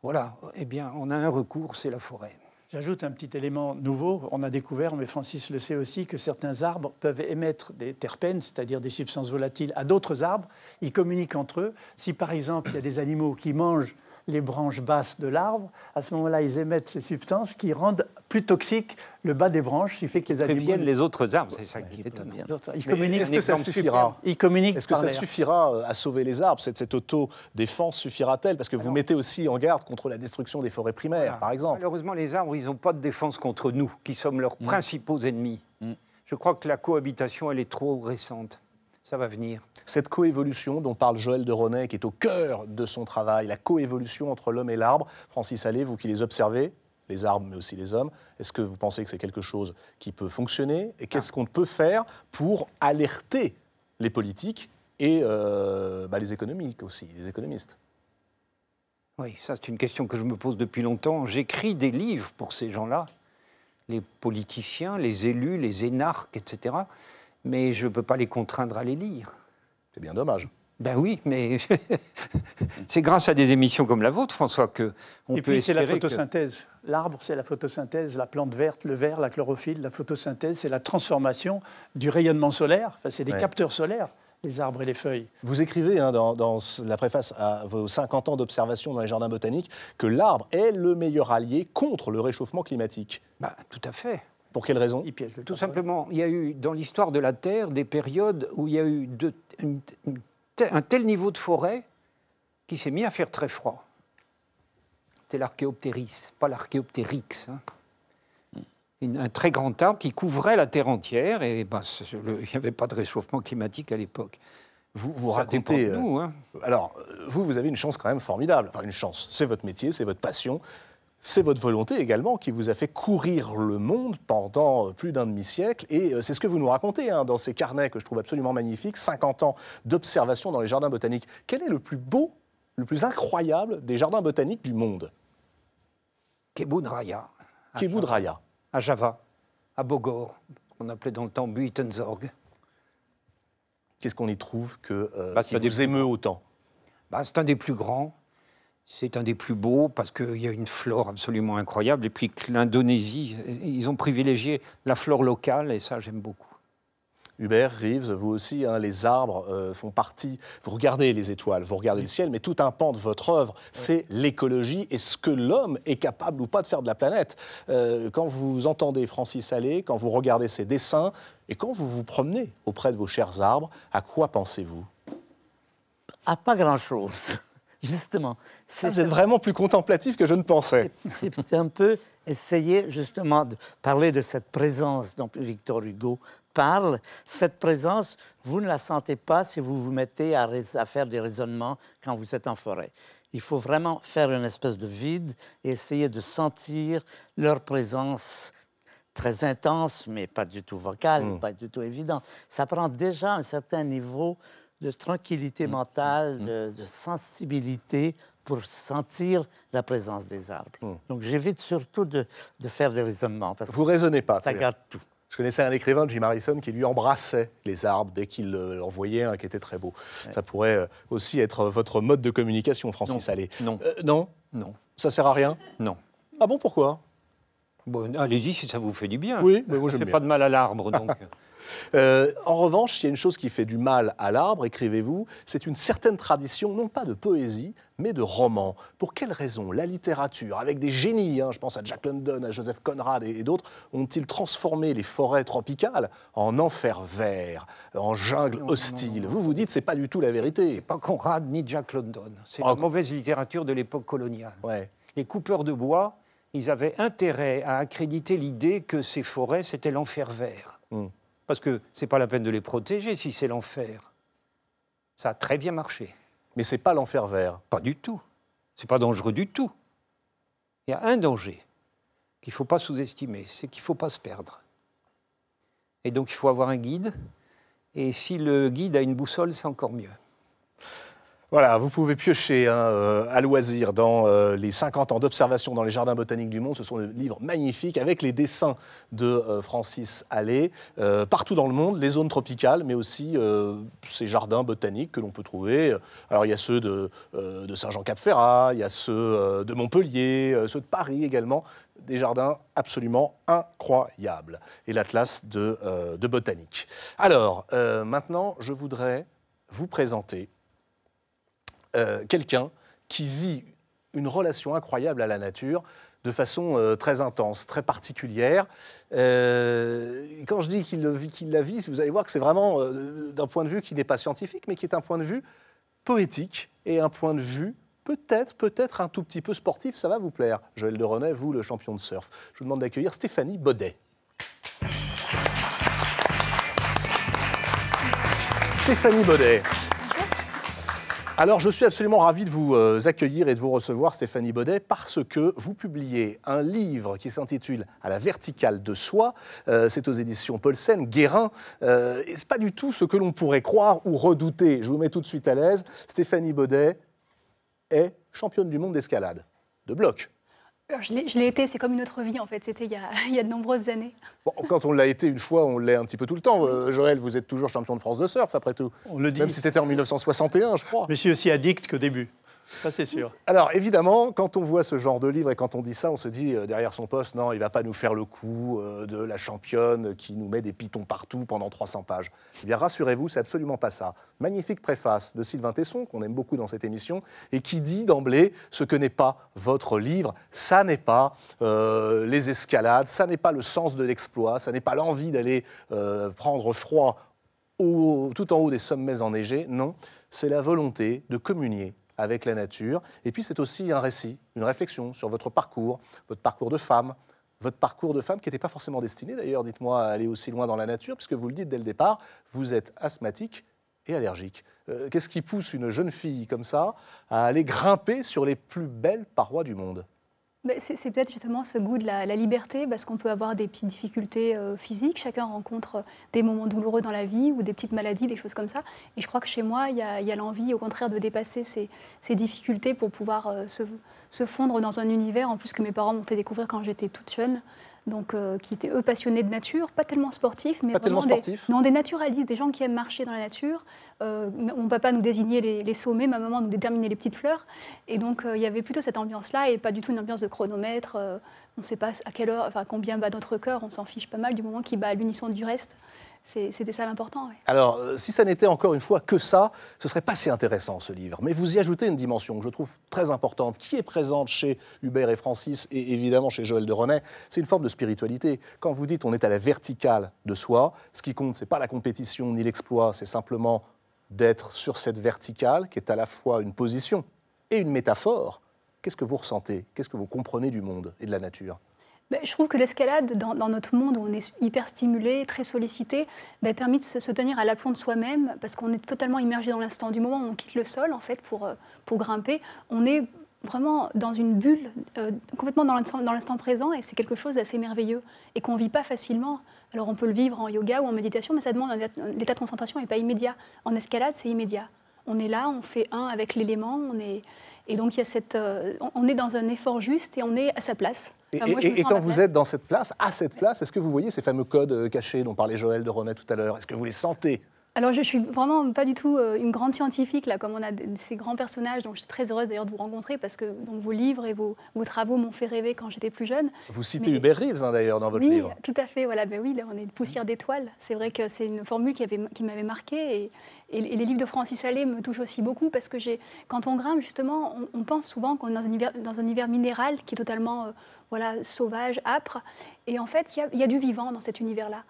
voilà, eh bien, on a un recours, c'est la forêt. J'ajoute un petit élément nouveau. On a découvert, mais Francis le sait aussi, que certains arbres peuvent émettre des terpènes, c'est-à-dire des substances volatiles, à d'autres arbres. Ils communiquent entre eux. Si par exemple il y a des animaux qui mangent les branches basses de l'arbre. À ce moment-là, ils émettent ces substances qui rendent plus toxique le bas des branches, ce qui fait que les les autres arbres, c'est ça qui est étonnant. Ils communiquent, est-ce que ça suffira Est-ce que ça suffira à sauver les arbres Cette, cette autodéfense suffira-t-elle Parce que vous mettez aussi en garde contre la destruction des forêts primaires, par exemple. Malheureusement, les arbres, ils n'ont pas de défense contre nous, qui sommes leurs mm. principaux ennemis. Mm. Je crois que la cohabitation, elle est trop récente va venir. Cette coévolution dont parle Joël de Ronet, qui est au cœur de son travail, la coévolution entre l'homme et l'arbre, Francis Allais, vous qui les observez, les arbres mais aussi les hommes, est-ce que vous pensez que c'est quelque chose qui peut fonctionner Et qu'est-ce ah. qu'on peut faire pour alerter les politiques et euh, bah, les économiques aussi, les économistes Oui, ça c'est une question que je me pose depuis longtemps. J'écris des livres pour ces gens-là, les politiciens, les élus, les énarques, etc mais je ne peux pas les contraindre à les lire. C'est bien dommage. Ben oui, mais c'est grâce à des émissions comme la vôtre, François, que on Et puis c'est la photosynthèse. L'arbre, c'est la photosynthèse, la plante verte, le vert, la chlorophylle, la photosynthèse, c'est la transformation du rayonnement solaire. Enfin, c'est des capteurs solaires les arbres et les feuilles. Vous écrivez hein, dans, la préface à vos 50 ans d'observation dans les jardins botaniques que l'arbre est le meilleur allié contre le réchauffement climatique. Ben, tout à fait. Pour quelles raisons Tout simplement, il y a eu dans l'histoire de la Terre des périodes où il y a eu un tel niveau de forêt qui s'est mis à faire très froid. C'était l'archéoptéris, pas l'archéoptérix. Hein. Hmm. un très grand arbre qui couvrait la Terre entière et ben, il n'y avait pas de réchauffement climatique à l'époque. Vous, vous racontez. Nous, euh, hein. Alors, vous, vous avez une chance quand même formidable. Enfin, une chance. C'est votre métier, c'est votre passion c'est votre volonté également qui vous a fait courir le monde pendant euh, plus d'un demi-siècle. Et euh, c'est ce que vous nous racontez hein, dans ces carnets que je trouve absolument magnifiques, 50 ans d'observation dans les jardins botaniques. Quel est le plus beau, le plus incroyable des jardins botaniques du monde Kebun Raya. À Java, à Bogor, qu'on appelait dans le temps Buitenzorg. Qu'est-ce qu'on y trouve que, euh, bah, qui vous émeut autant bah, C'est un des plus grands. C'est un des plus beaux parce qu'il y a une flore absolument incroyable. Et puis l'Indonésie, ils ont privilégié la flore locale et ça, j'aime beaucoup. Hubert, Reeves, vous aussi, hein, les arbres euh, font partie. Vous regardez les étoiles, vous regardez le ciel, mais tout un pan de votre œuvre, c'est l'écologie et ce que l'homme est capable ou pas de faire de la planète. Euh, quand vous entendez Francis Allais, quand vous regardez ses dessins et quand vous vous promenez auprès de vos chers arbres, à quoi pensez-vous À pas grand-chose. Justement. Ah, c'est vous êtes vraiment plus contemplatif que je ne pensais. C'est un peu essayer justement de parler de cette présence dont Victor Hugo parle. Cette présence, vous ne la sentez pas si vous vous mettez à, faire des raisonnements quand vous êtes en forêt. Il faut vraiment faire une espèce de vide et essayer de sentir leur présence très intense, mais pas du tout vocale, hmm. pas du tout évidente. Ça prend déjà un certain niveau de tranquillité mm. mentale, mm. de, sensibilité pour sentir la présence des arbres. Mm. Donc j'évite surtout de, de, faire des raisonnements. Parce Vous ne raisonnez pas. Ça garde tout. Je connaissais un écrivain, Jim Harrison, qui lui embrassait les arbres dès qu'il euh, en voyait un qui était très beau. Ça pourrait euh, aussi être votre mode de communication, Francis non. Allais. Non. Euh, non Non. Ça sert à rien Non. Ah bon, pourquoi Bon, allez-y si ça vous fait du bien. Oui, mais moi j'aime bien. pas de mal à l'arbre, donc. Euh, en revanche, il y a une chose qui fait du mal à l'arbre, écrivez-vous, c'est une certaine tradition, non pas de poésie, mais de roman. Pour quelle raison la littérature, avec des génies, hein, je pense à Jack London, à Joseph Conrad et, d'autres, ont-ils transformé les forêts tropicales en enfer vert, en jungle hostile Vous vous dites, c'est pas du tout la vérité. Pas Conrad ni Jack London. C'est la mauvaise littérature de l'époque coloniale. Les coupeurs de bois, ils avaient intérêt à accréditer l'idée que ces forêts, c'était l'enfer vert. Hmm. Parce que ce n'est pas la peine de les protéger si c'est l'enfer. Ça a très bien marché. Mais ce n'est pas l'enfer vert. Pas du tout. C'est pas dangereux du tout. Il y a un danger qu'il ne faut pas sous-estimer, c'est qu'il ne faut pas se perdre. Et donc il faut avoir un guide. Et si le guide a une boussole, c'est encore mieux. Voilà, vous pouvez piocher hein, euh, à loisir dans euh, les 50 ans d'observation dans les jardins botaniques du monde. Ce sont des livres magnifiques avec les dessins de euh, Francis Allais partout dans le monde, les zones tropicales, mais aussi ces jardins botaniques que l'on peut trouver. Alors il y a ceux de, Saint-Jean-Cap-Ferrat, il y a ceux de Montpellier, ceux de Paris également. Des jardins absolument incroyables. Et l'atlas de, botanique. Alors maintenant, je voudrais vous présenter euh, quelqu'un qui vit une relation incroyable à la nature de façon euh, très intense, très particulière. Euh, quand je dis qu'il la vit, vous allez voir que c'est vraiment d'un point de vue qui n'est pas scientifique, mais qui est un point de vue poétique et un point de vue peut-être, peut-être un tout petit peu sportif, ça va vous plaire. Joël de René, vous, le champion de surf. Je vous demande d'accueillir Stéphanie Baudet. Stéphanie Baudet, alors, je suis absolument ravi de vous euh, accueillir et de vous recevoir, Stéphanie Baudet, parce que vous publiez un livre qui s'intitule À la verticale de soi. Euh, c'est aux éditions Paulsen, Guérin. Euh, et ce pas du tout ce que l'on pourrait croire ou redouter. Je vous mets tout de suite à l'aise. Stéphanie Baudet est championne du monde d'escalade, de bloc. Je l'ai été, c'est comme une autre vie en fait, c'était il, y a de nombreuses années. quand on l'a été une fois, on l'est un petit peu tout le temps. Euh, Joël, vous êtes toujours champion de France de surf après tout. On le dit. Même si c'était en 1961, je crois. Mais je suis aussi addict qu'au début. Alors, évidemment, quand on voit ce genre de livre et quand on dit ça, on se dit euh, derrière son poste, non, il va pas nous faire le coup euh, de la championne qui nous met des pitons partout pendant 300 pages. Eh bien, rassurez-vous, c'est absolument pas ça. Magnifique préface de Sylvain Tesson, qu'on aime beaucoup dans cette émission, et qui dit d'emblée ce que n'est pas votre livre. Ça n'est pas euh, les escalades, ça n'est pas le sens de l'exploit, ça n'est pas l'envie d'aller prendre froid au, tout en haut des sommets enneigés. Non, c'est la volonté de communier avec la nature. Et puis c'est aussi un récit, une réflexion sur votre parcours, votre parcours de femme, votre parcours de femme qui n'était pas forcément destiné d'ailleurs, dites-moi, à aller aussi loin dans la nature, puisque vous le dites dès le départ, vous êtes asthmatique et allergique. Euh, qu'est-ce qui pousse une jeune fille comme ça à aller grimper sur les plus belles parois du monde c'est peut-être justement ce goût de la, liberté, parce qu'on peut avoir des petites difficultés euh, physiques. Chacun rencontre euh, des moments douloureux dans la vie ou des petites maladies, des choses comme ça. Et je crois que chez moi, il y a, l'envie, au contraire, de dépasser ces, difficultés pour pouvoir euh, se, fondre dans un univers, en plus que mes parents m'ont fait découvrir quand j'étais toute jeune donc, euh, qui étaient eux passionnés de nature, pas tellement sportifs, mais vraiment Des, naturalistes, des gens qui aiment marcher dans la nature. Euh, mon papa nous désignait les, sommets, ma maman nous déterminait les petites fleurs. Et donc, euh, il y avait plutôt cette ambiance-là et pas du tout une ambiance de chronomètre. on ne sait pas à quelle heure, enfin, combien bat notre cœur, on s'en fiche pas mal du moment qu'il bat à l'unisson du reste. C'était ça l'important. Alors, euh, si ça n'était encore une fois que ça, ce serait pas si intéressant ce livre. Mais vous y ajoutez une dimension que je trouve très importante, qui est présente chez Hubert et Francis et évidemment chez Joël de René. C'est une forme de spiritualité. Quand vous dites on est à la verticale de soi, ce qui compte, ce n'est pas la compétition ni l'exploit, c'est simplement d'être sur cette verticale qui est à la fois une position et une métaphore. Qu'est-ce que vous ressentez Qu'est-ce que vous comprenez du monde et de la nature bah, je trouve que l'escalade, dans, notre monde où on est hyper stimulé, très sollicité, ben, permet de se, tenir à l'aplomb de soi-même, parce qu'on est totalement immergé dans l'instant. Du moment où on quitte le sol, en fait, pour, euh, pour grimper, on est vraiment dans une bulle, euh, complètement dans l'instant présent, et c'est quelque chose d'assez merveilleux, et qu'on ne vit pas facilement. Alors on peut le vivre en yoga ou en méditation, mais ça demande l'état de concentration n'est pas immédiat. En escalade, c'est immédiat. On est là, on fait un avec l'élément, on est... Et donc, il y cette, euh, on est dans un effort juste et on est à sa place. et, quand vous êtes dans cette place, à cette place, est-ce que vous voyez ces fameux codes euh, cachés dont parlait Joël de Romain tout à l'heure Est-ce que vous les sentez alors, je suis vraiment pas du tout euh, une grande scientifique, là, comme on a ces grands personnages. Donc, je suis très heureuse d'ailleurs de vous rencontrer parce que vos livres et vos, travaux m'ont fait rêver quand j'étais plus jeune. Vous citez Hubert Reeves, hein, d'ailleurs, dans votre livre. Oui, tout à fait. Ben oui, là, on est une poussière d'étoiles. C'est vrai que c'est une formule qui, m'avait marquée. Et, les livres de Francis Allais me touchent aussi beaucoup parce que quand on grimpe, justement, on, pense souvent qu'on est dans un, univers, minéral qui est totalement euh, voilà, sauvage, âpre. Et en fait, il y a du vivant dans cet univers-là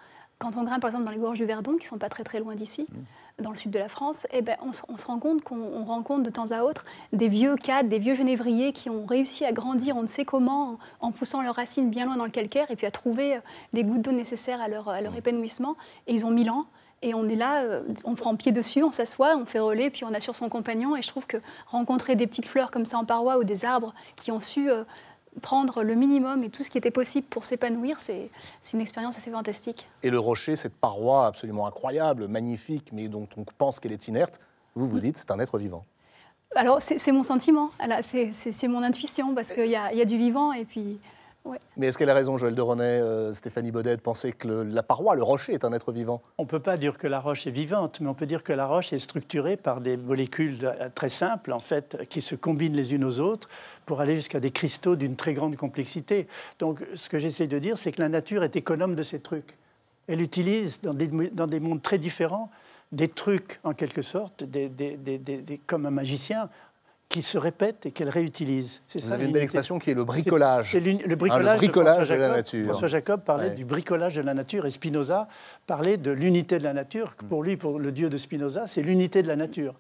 quand on grimpe par exemple dans les gorges du Verdon, qui ne sont pas très très loin d'ici, mm. dans le sud de la France, eh ben, on, se rend compte qu'on rencontre de temps à autre des vieux cadres, des vieux genévriers qui ont réussi à grandir on ne sait comment en, poussant leurs racines bien loin dans le calcaire et puis à trouver euh, des gouttes d'eau nécessaires à leur, mm. épanouissement. Et ils ont mille ans. Et on est là, euh, on prend pied dessus, on s'assoit, on fait relais, puis on assure son compagnon. Et je trouve que rencontrer des petites fleurs comme ça en paroi ou des arbres qui ont su euh, prendre le minimum et tout ce qui était possible pour s'épanouir, c'est une expérience assez fantastique. Et le rocher, cette paroi absolument incroyable, magnifique, mais dont on pense qu'elle est inerte, vous vous mm. dites, c'est un être vivant. Alors, c'est mon sentiment, c'est mon intuition, parce euh. qu'il y a, y a, du vivant, et puis mais est-ce qu'elle a raison, Joël de euh, Stéphanie Baudet, de penser que la paroi, le rocher, est un être vivant On ne peut pas dire que la roche est vivante, mais on peut dire que la roche est structurée par des molécules euh, très simples, en fait, qui se combinent les unes aux autres pour aller jusqu'à des cristaux d'une très grande complexité. Donc, ce que j'essaie de dire, c'est que la nature est économe de ces trucs. Elle utilise dans des, mondes très différents des trucs, en quelque sorte, comme un magicien, qui se répète et qu'elle réutilise. C'est Vous ça, avez une belle expression qui est le bricolage. Ah, le bricolage, bricolage de, la nature. François Jacob parlait du bricolage de la nature et Spinoza parlait de l'unité de la nature. Hmm. Pour lui, pour le dieu de Spinoza, c'est l'unité de la nature.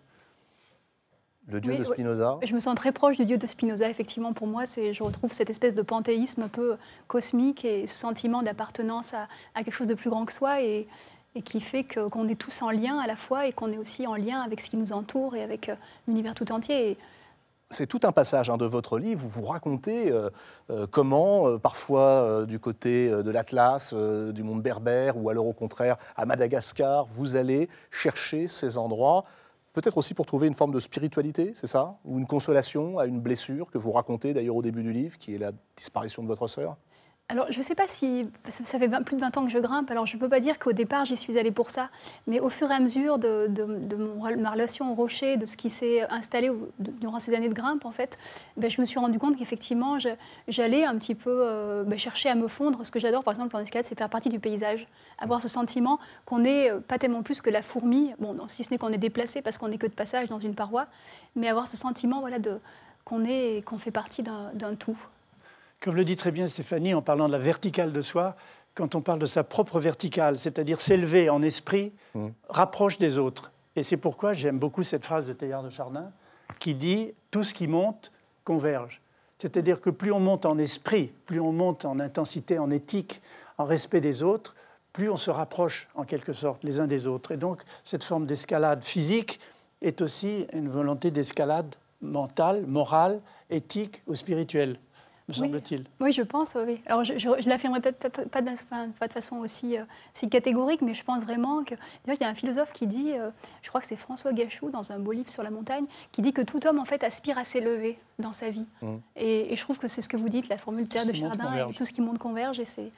Le dieu de Spinoza Je me sens très proche du dieu de Spinoza, effectivement. Pour moi, c'est, je retrouve cette espèce de panthéisme un peu cosmique et ce sentiment d'appartenance à, à quelque chose de plus grand que soi et, et qui fait que, qu'on est tous en lien à la fois et qu'on est aussi en lien avec ce qui nous entoure et avec euh, l'univers tout entier. Et, c'est tout un passage hein, de votre livre où vous racontez euh, euh, comment, euh, parfois du côté de l'Atlas, du monde berbère, ou alors au contraire à Madagascar, vous allez chercher ces endroits, peut-être aussi pour trouver une forme de spiritualité, c'est ça Ou une consolation à une blessure que vous racontez d'ailleurs au début du livre, qui est la disparition de votre sœur alors, je ne sais pas si ça fait plus de 20 ans que je grimpe, alors je ne peux pas dire qu'au départ j'y suis allée pour ça, mais au fur et à mesure de, de ma relation au rocher, de ce qui s'est installé durant ces années de grimpe, en fait, ben, je me suis rendu compte qu'effectivement j'allais un petit peu euh, ben, chercher à me fondre. Ce que j'adore par exemple en escalade, c'est faire partie du paysage, avoir ce sentiment qu'on n'est euh, pas tellement plus que la fourmi, bon, si ce n'est qu'on est déplacé parce qu'on n'est que de passage dans une paroi, mais avoir ce sentiment voilà, qu'on fait partie d'un tout. Comme le dit très bien Stéphanie en parlant de la verticale de soi, quand on parle de sa propre verticale, c'est-à-dire s'élever en esprit, mm. rapproche des autres. Et c'est pourquoi j'aime beaucoup cette phrase de Teilhard de Chardin qui dit Tout ce qui monte converge. C'est-à-dire que plus on monte en esprit, plus on monte en intensité, en éthique, en respect des autres, plus on se rapproche en quelque sorte les uns des autres. Et donc cette forme d'escalade physique est aussi une volonté d'escalade mentale, morale, éthique ou spirituelle me oui. semble-t-il. je pense, oui. Alors, je ne l'affirmerai peut-être pas, de façon aussi, euh, catégorique, mais je pense vraiment que. il y a un philosophe qui dit, euh, je crois que c'est François Gachou, dans un beau livre sur la montagne, qui dit que tout homme, en fait, aspire à s'élever dans sa vie. Mmh. Et, je trouve que c'est ce que vous dites, la formule Pierre de Chardin, tout ce qui monte converge, et c'est.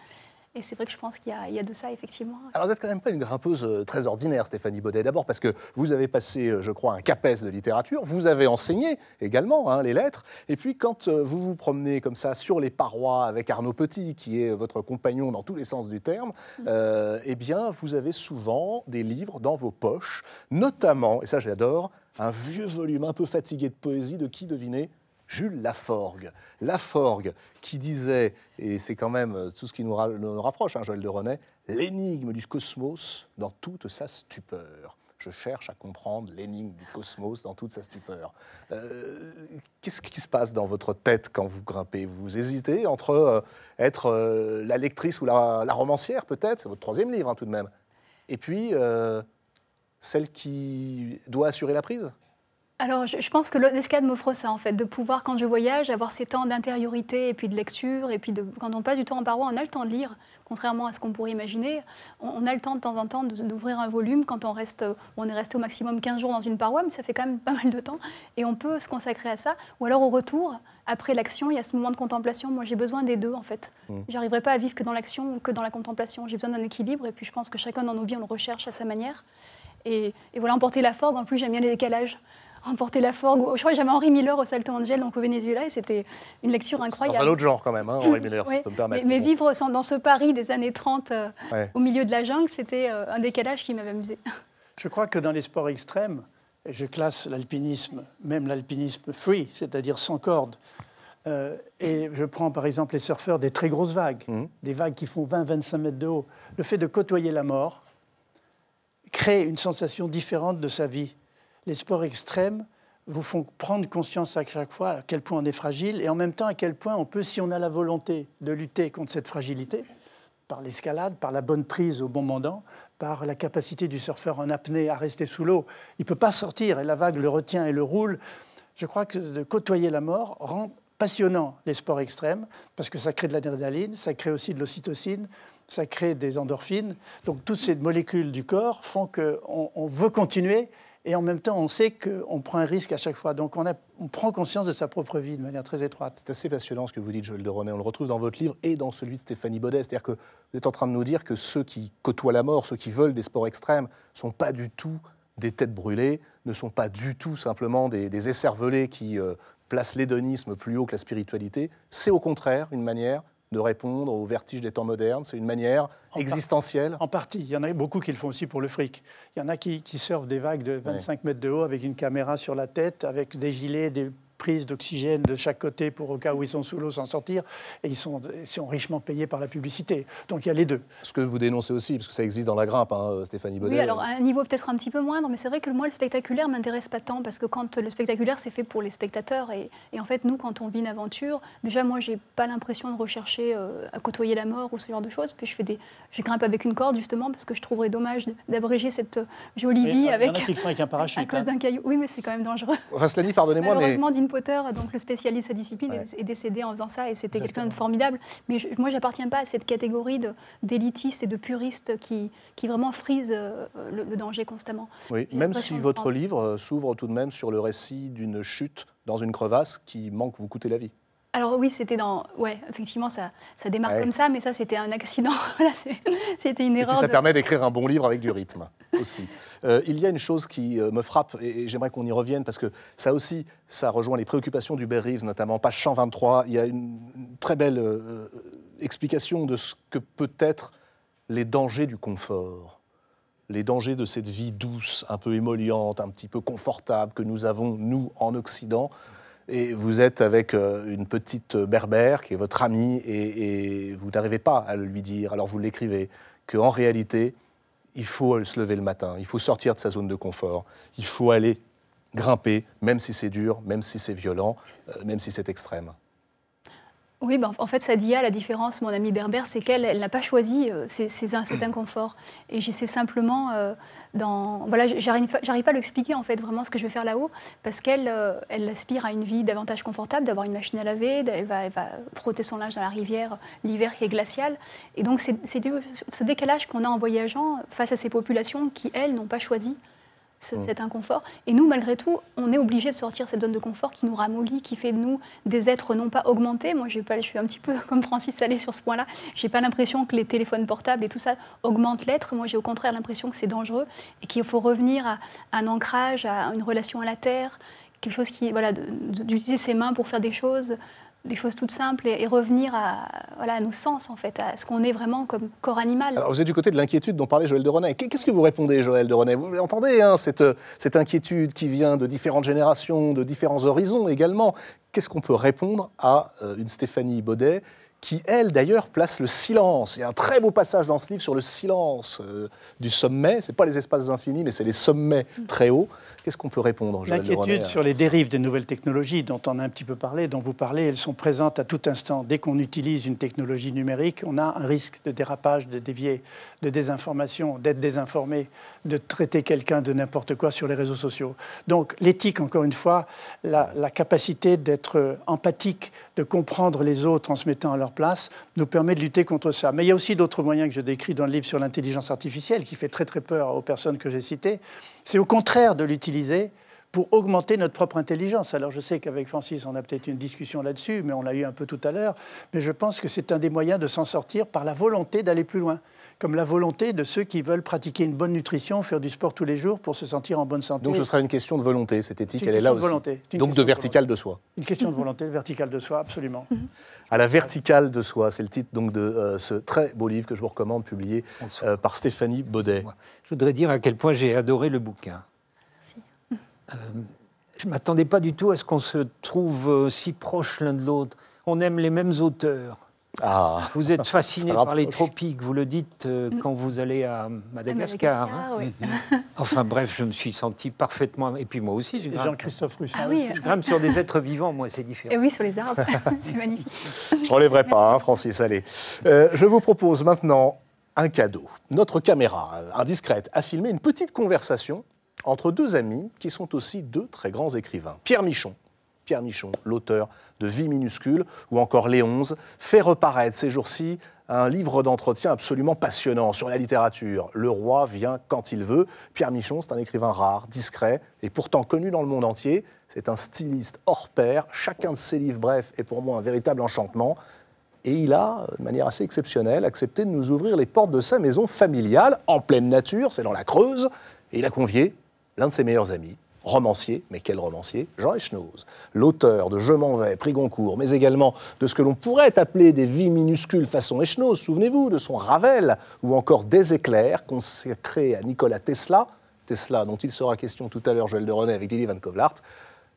Et c'est vrai que je pense qu'il y, a de ça, effectivement. Alors, vous n'êtes quand même pas une grimpeuse euh, très ordinaire, Stéphanie Baudet. D'abord parce que vous avez passé, euh, je crois, un CAPES de littérature. Vous avez enseigné également hein, les lettres. Et puis, quand euh, vous vous promenez comme ça sur les parois avec Arnaud Petit, qui est votre compagnon dans tous les sens du terme, mm. eh bien, vous avez souvent des livres dans vos poches, notamment, et ça j'adore, un vieux volume un peu fatigué de poésie de qui devinez Jules Laforgue. Laforgue qui disait, et c'est quand même euh, tout ce qui nous, rapproche, hein, Joël de René, l'énigme du cosmos dans toute sa stupeur. Je cherche à comprendre l'énigme du cosmos dans toute sa stupeur. Euh, qu'est-ce qui se passe dans votre tête quand vous grimpez Vous hésitez entre euh, être la lectrice ou la, romancière, peut-être, c'est votre troisième livre hein, tout de même, et puis celle qui doit assurer la prise alors, je, pense que l'escade m'offre ça, en fait, de pouvoir, quand je voyage, avoir ces temps d'intériorité et puis de lecture. Et puis, quand on passe du temps en paroi, on a le temps de lire, contrairement à ce qu'on pourrait imaginer. On, a le temps, de temps en temps, d'ouvrir un volume quand on, reste, euh, on est resté au maximum 15 jours dans une paroi, mais ça fait quand même pas mal de temps. Et on peut se consacrer à ça. Ou alors, au retour, après l'action, il y a ce moment de contemplation. Moi, j'ai besoin des deux, en fait. Mmh. Je n'arriverai pas à vivre que dans l'action ou que dans la contemplation. J'ai besoin d'un équilibre. Et puis, je pense que chacun dans nos vies, on le recherche à sa manière. Et, voilà, emporter la forge. en plus, j'aime bien les décalages remporté la Forgue. Je crois que j'avais Henri Miller au Salto Angel, donc au Venezuela, et c'était une lecture incroyable. C'est un autre genre quand même, hein, Henri Miller, si je peux me permettre. Mais, vivre dans ce Paris des années 30, euh, au milieu de la jungle, c'était euh, un décalage qui m'avait amusé. Je crois que dans les sports extrêmes, je classe l'alpinisme, même l'alpinisme free, c'est-à-dire sans corde. Euh, et je prends par exemple les surfeurs des très grosses vagues, mhm. des vagues qui font 20-25 mètres de haut. Le fait de côtoyer la mort crée une sensation différente de sa vie les sports extrêmes vous font prendre conscience à chaque fois à quel point on est fragile et en même temps à quel point on peut, si on a la volonté de lutter contre cette fragilité, par l'escalade, par la bonne prise au bon moment, par la capacité du surfeur en apnée à rester sous l'eau. Il ne peut pas sortir et la vague le retient et le roule. Je crois que de côtoyer la mort rend passionnant les sports extrêmes parce que ça crée de l'adrénaline, ça crée aussi de l'ocytocine, ça crée des endorphines. Donc toutes ces molécules du corps font qu'on on veut continuer et en même temps, on sait qu'on prend un risque à chaque fois. Donc on, on, prend conscience de sa propre vie de manière très étroite. C'est assez passionnant ce que vous dites, Joël de René. On le retrouve dans votre livre et dans celui de Stéphanie Baudet. C'est-à-dire que vous êtes en train de nous dire que ceux qui côtoient la mort, ceux qui veulent des sports extrêmes, ne sont pas du tout des têtes brûlées, ne sont pas du tout simplement des, des qui euh, placent l'hédonisme plus haut que la spiritualité. C'est au contraire une manière de répondre au vertiges des temps modernes. C'est une manière existentielle. en partie. Il y en a beaucoup qui le font aussi pour le fric. Il y en a qui, qui surfent des vagues de 25 mètres de haut avec une caméra sur la tête, avec des gilets, des prises d'oxygène de chaque côté pour au cas où ils sont sous l'eau s'en sortir. Et ils sont, sont, richement payés par la publicité. Donc il y a les deux. Ce que vous dénoncez aussi, parce que ça existe dans la grimpe, hein, euh, Stéphanie Bonnet. Oui, alors à un niveau peut-être un petit peu moindre, mais c'est vrai que moi, le spectaculaire m'intéresse pas tant, parce que quand le spectaculaire, c'est fait pour les spectateurs. Et, et, en fait, nous, quand on vit une aventure, déjà, moi, j'ai pas l'impression de rechercher euh, à côtoyer la mort ou ce genre de choses. Puis je fais des. Je grimpe avec une corde, justement, parce que je trouverais dommage d'abréger cette euh, jolie vie avec. un parachute. À cause hein. d'un caillou. Oui, mais c'est quand même dangereux. Enfin, cela dit, pardonnez-moi, Potter, donc le spécialiste de sa discipline, est décédé en faisant ça et c'était quelqu'un de formidable. Mais je, moi, j'appartiens pas à cette catégorie d'élitistes et de puristes qui, qui vraiment frisent euh, le, le danger constamment. Oui, même si votre livre euh, s'ouvre tout de même sur le récit d'une chute dans une crevasse qui manque vous coûter la vie. Alors oui, c'était dans... Ouais, effectivement, ça, démarre comme ça, mais ça, c'était un accident. c'était une erreur. ça permet d'écrire un bon livre avec du rythme aussi. Euh, il y a une chose qui euh, me frappe, et j'aimerais qu'on y revienne, parce que ça aussi, ça rejoint les préoccupations du Reeves, notamment page 123. Il y a une très belle euh, explication de ce que peut être les dangers du confort les dangers de cette vie douce, un peu émolliente, un petit peu confortable que nous avons, nous, en Occident, et vous êtes avec euh, une petite euh, berbère qui est votre amie et, vous n'arrivez pas à lui dire, alors vous l'écrivez, qu'en réalité, il faut se lever le matin, il faut sortir de sa zone de confort, il faut aller grimper, même si c'est dur, même si c'est violent, euh, même si c'est extrême. Oui, ben, en fait, à la différence, mon amie berbère, c'est qu'elle n'a pas choisi ces, euh, cet inconfort. Et j'essaie simplement, euh, dans, voilà, j'arrive pas à l'expliquer en fait vraiment ce que je vais faire là-haut, parce qu'elle euh, aspire à une vie davantage confortable, d'avoir une machine à laver, elle va, elle va, frotter son linge dans la rivière l'hiver qui est glacial. Et donc c'est ce décalage qu'on a en voyageant face à ces populations qui, elles, n'ont pas choisi Mm. cet inconfort. Et nous, malgré tout, on est obligé de sortir cette zone de confort qui nous ramollit, qui fait de nous des êtres non pas augmentés. Moi, pas, je suis un petit peu comme Francis Allais sur ce point-là. Je n'ai pas l'impression que les téléphones portables et tout ça augmentent l'être. Moi, j'ai au contraire l'impression que c'est dangereux et qu'il faut revenir à, un ancrage, à une relation à la terre, quelque chose qui, voilà, d'utiliser ses mains pour faire des choses, des choses toutes simples et, revenir à, nos sens, en fait, à ce qu'on est vraiment comme corps animal. vous êtes du côté de l'inquiétude dont parlait Joël de Renay. Qu'est-ce que vous répondez, Joël de René Vous entendez hein, cette, cette inquiétude qui vient de différentes générations, de différents horizons également. Qu'est-ce qu'on peut répondre à euh, une Stéphanie Baudet qui, elle, d'ailleurs, place le silence. Il y a un très beau passage dans ce livre sur le silence euh, du sommet. Ce n'est pas les espaces infinis, mais c'est les sommets très hauts. Qu'est-ce qu'on peut répondre L'inquiétude sur les dérives des nouvelles technologies dont on a un petit peu parlé, dont vous parlez, elles sont présentes à tout instant. Dès qu'on utilise une technologie numérique, on a un risque de dérapage, de dévier, de désinformation, d'être désinformé de traiter quelqu'un de n'importe quoi sur les réseaux sociaux. Donc l'éthique, encore une fois, la, capacité d'être empathique, de comprendre les autres en se mettant à leur place, nous permet de lutter contre ça. Mais il y a aussi d'autres moyens que je décris dans le livre sur l'intelligence artificielle, qui fait très très peur aux personnes que j'ai citées. C'est au contraire de l'utiliser pour augmenter notre propre intelligence. Alors je sais qu'avec Francis, on a peut-être une discussion là-dessus, mais on l'a eu un peu tout à l'heure, mais je pense que c'est un des moyens de s'en sortir par la volonté d'aller plus loin comme la volonté de ceux qui veulent pratiquer une bonne nutrition, faire du sport tous les jours pour se sentir en bonne santé. Donc ce sera une question de volonté, cette éthique, elle est là aussi. Donc de verticale de, soi. Une question de volonté, verticale de soi, absolument. à la verticale de soi, c'est le titre donc de euh, ce très beau livre que je vous recommande, publié euh, par Stéphanie Baudet. Je voudrais dire à quel point j'ai adoré le bouquin. Euh, je ne m'attendais pas du tout à ce qu'on se trouve si proche l'un de l'autre. On aime les mêmes auteurs. Ah. vous êtes fasciné par les tropiques, vous le dites euh, mm. quand vous allez à Madagascar. Hein. Mm-hmm. enfin bref, je me suis senti parfaitement. Et puis moi aussi, je grimpe. Jean-Christophe ah Je grimpe sur des êtres vivants, moi, c'est différent. Et oui, sur les arbres, c'est magnifique. Je relèverai pas, hein, Francis. Allez, euh, je vous propose maintenant un cadeau. Notre caméra euh, indiscrète a filmé une petite conversation entre deux amis qui sont aussi deux très grands écrivains, Pierre Michon Pierre Michon, l'auteur de Vie minuscule, ou encore Léonze, fait reparaître ces jours-ci un livre d'entretien absolument passionnant sur la littérature. Le roi vient quand il veut. Pierre Michon, c'est un écrivain rare, discret et pourtant connu dans le monde entier. C'est un styliste hors pair. Chacun de ses livres, bref, est pour moi un véritable enchantement. Et il a, de manière assez exceptionnelle, accepté de nous ouvrir les portes de sa maison familiale, en pleine nature, c'est dans la Creuse. Et il a convié l'un de ses meilleurs amis, romancier, mais quel romancier Jean Echnoz, l'auteur de Je m'en vais, prix Goncourt, mais également de ce que l'on pourrait appeler des vies minuscules façon Echnoz, souvenez-vous de son Ravel, ou encore Des éclairs, consacrés à Nikola Tesla, Tesla dont il sera question tout à l'heure, Joël de René avec Didier Van Kovlart.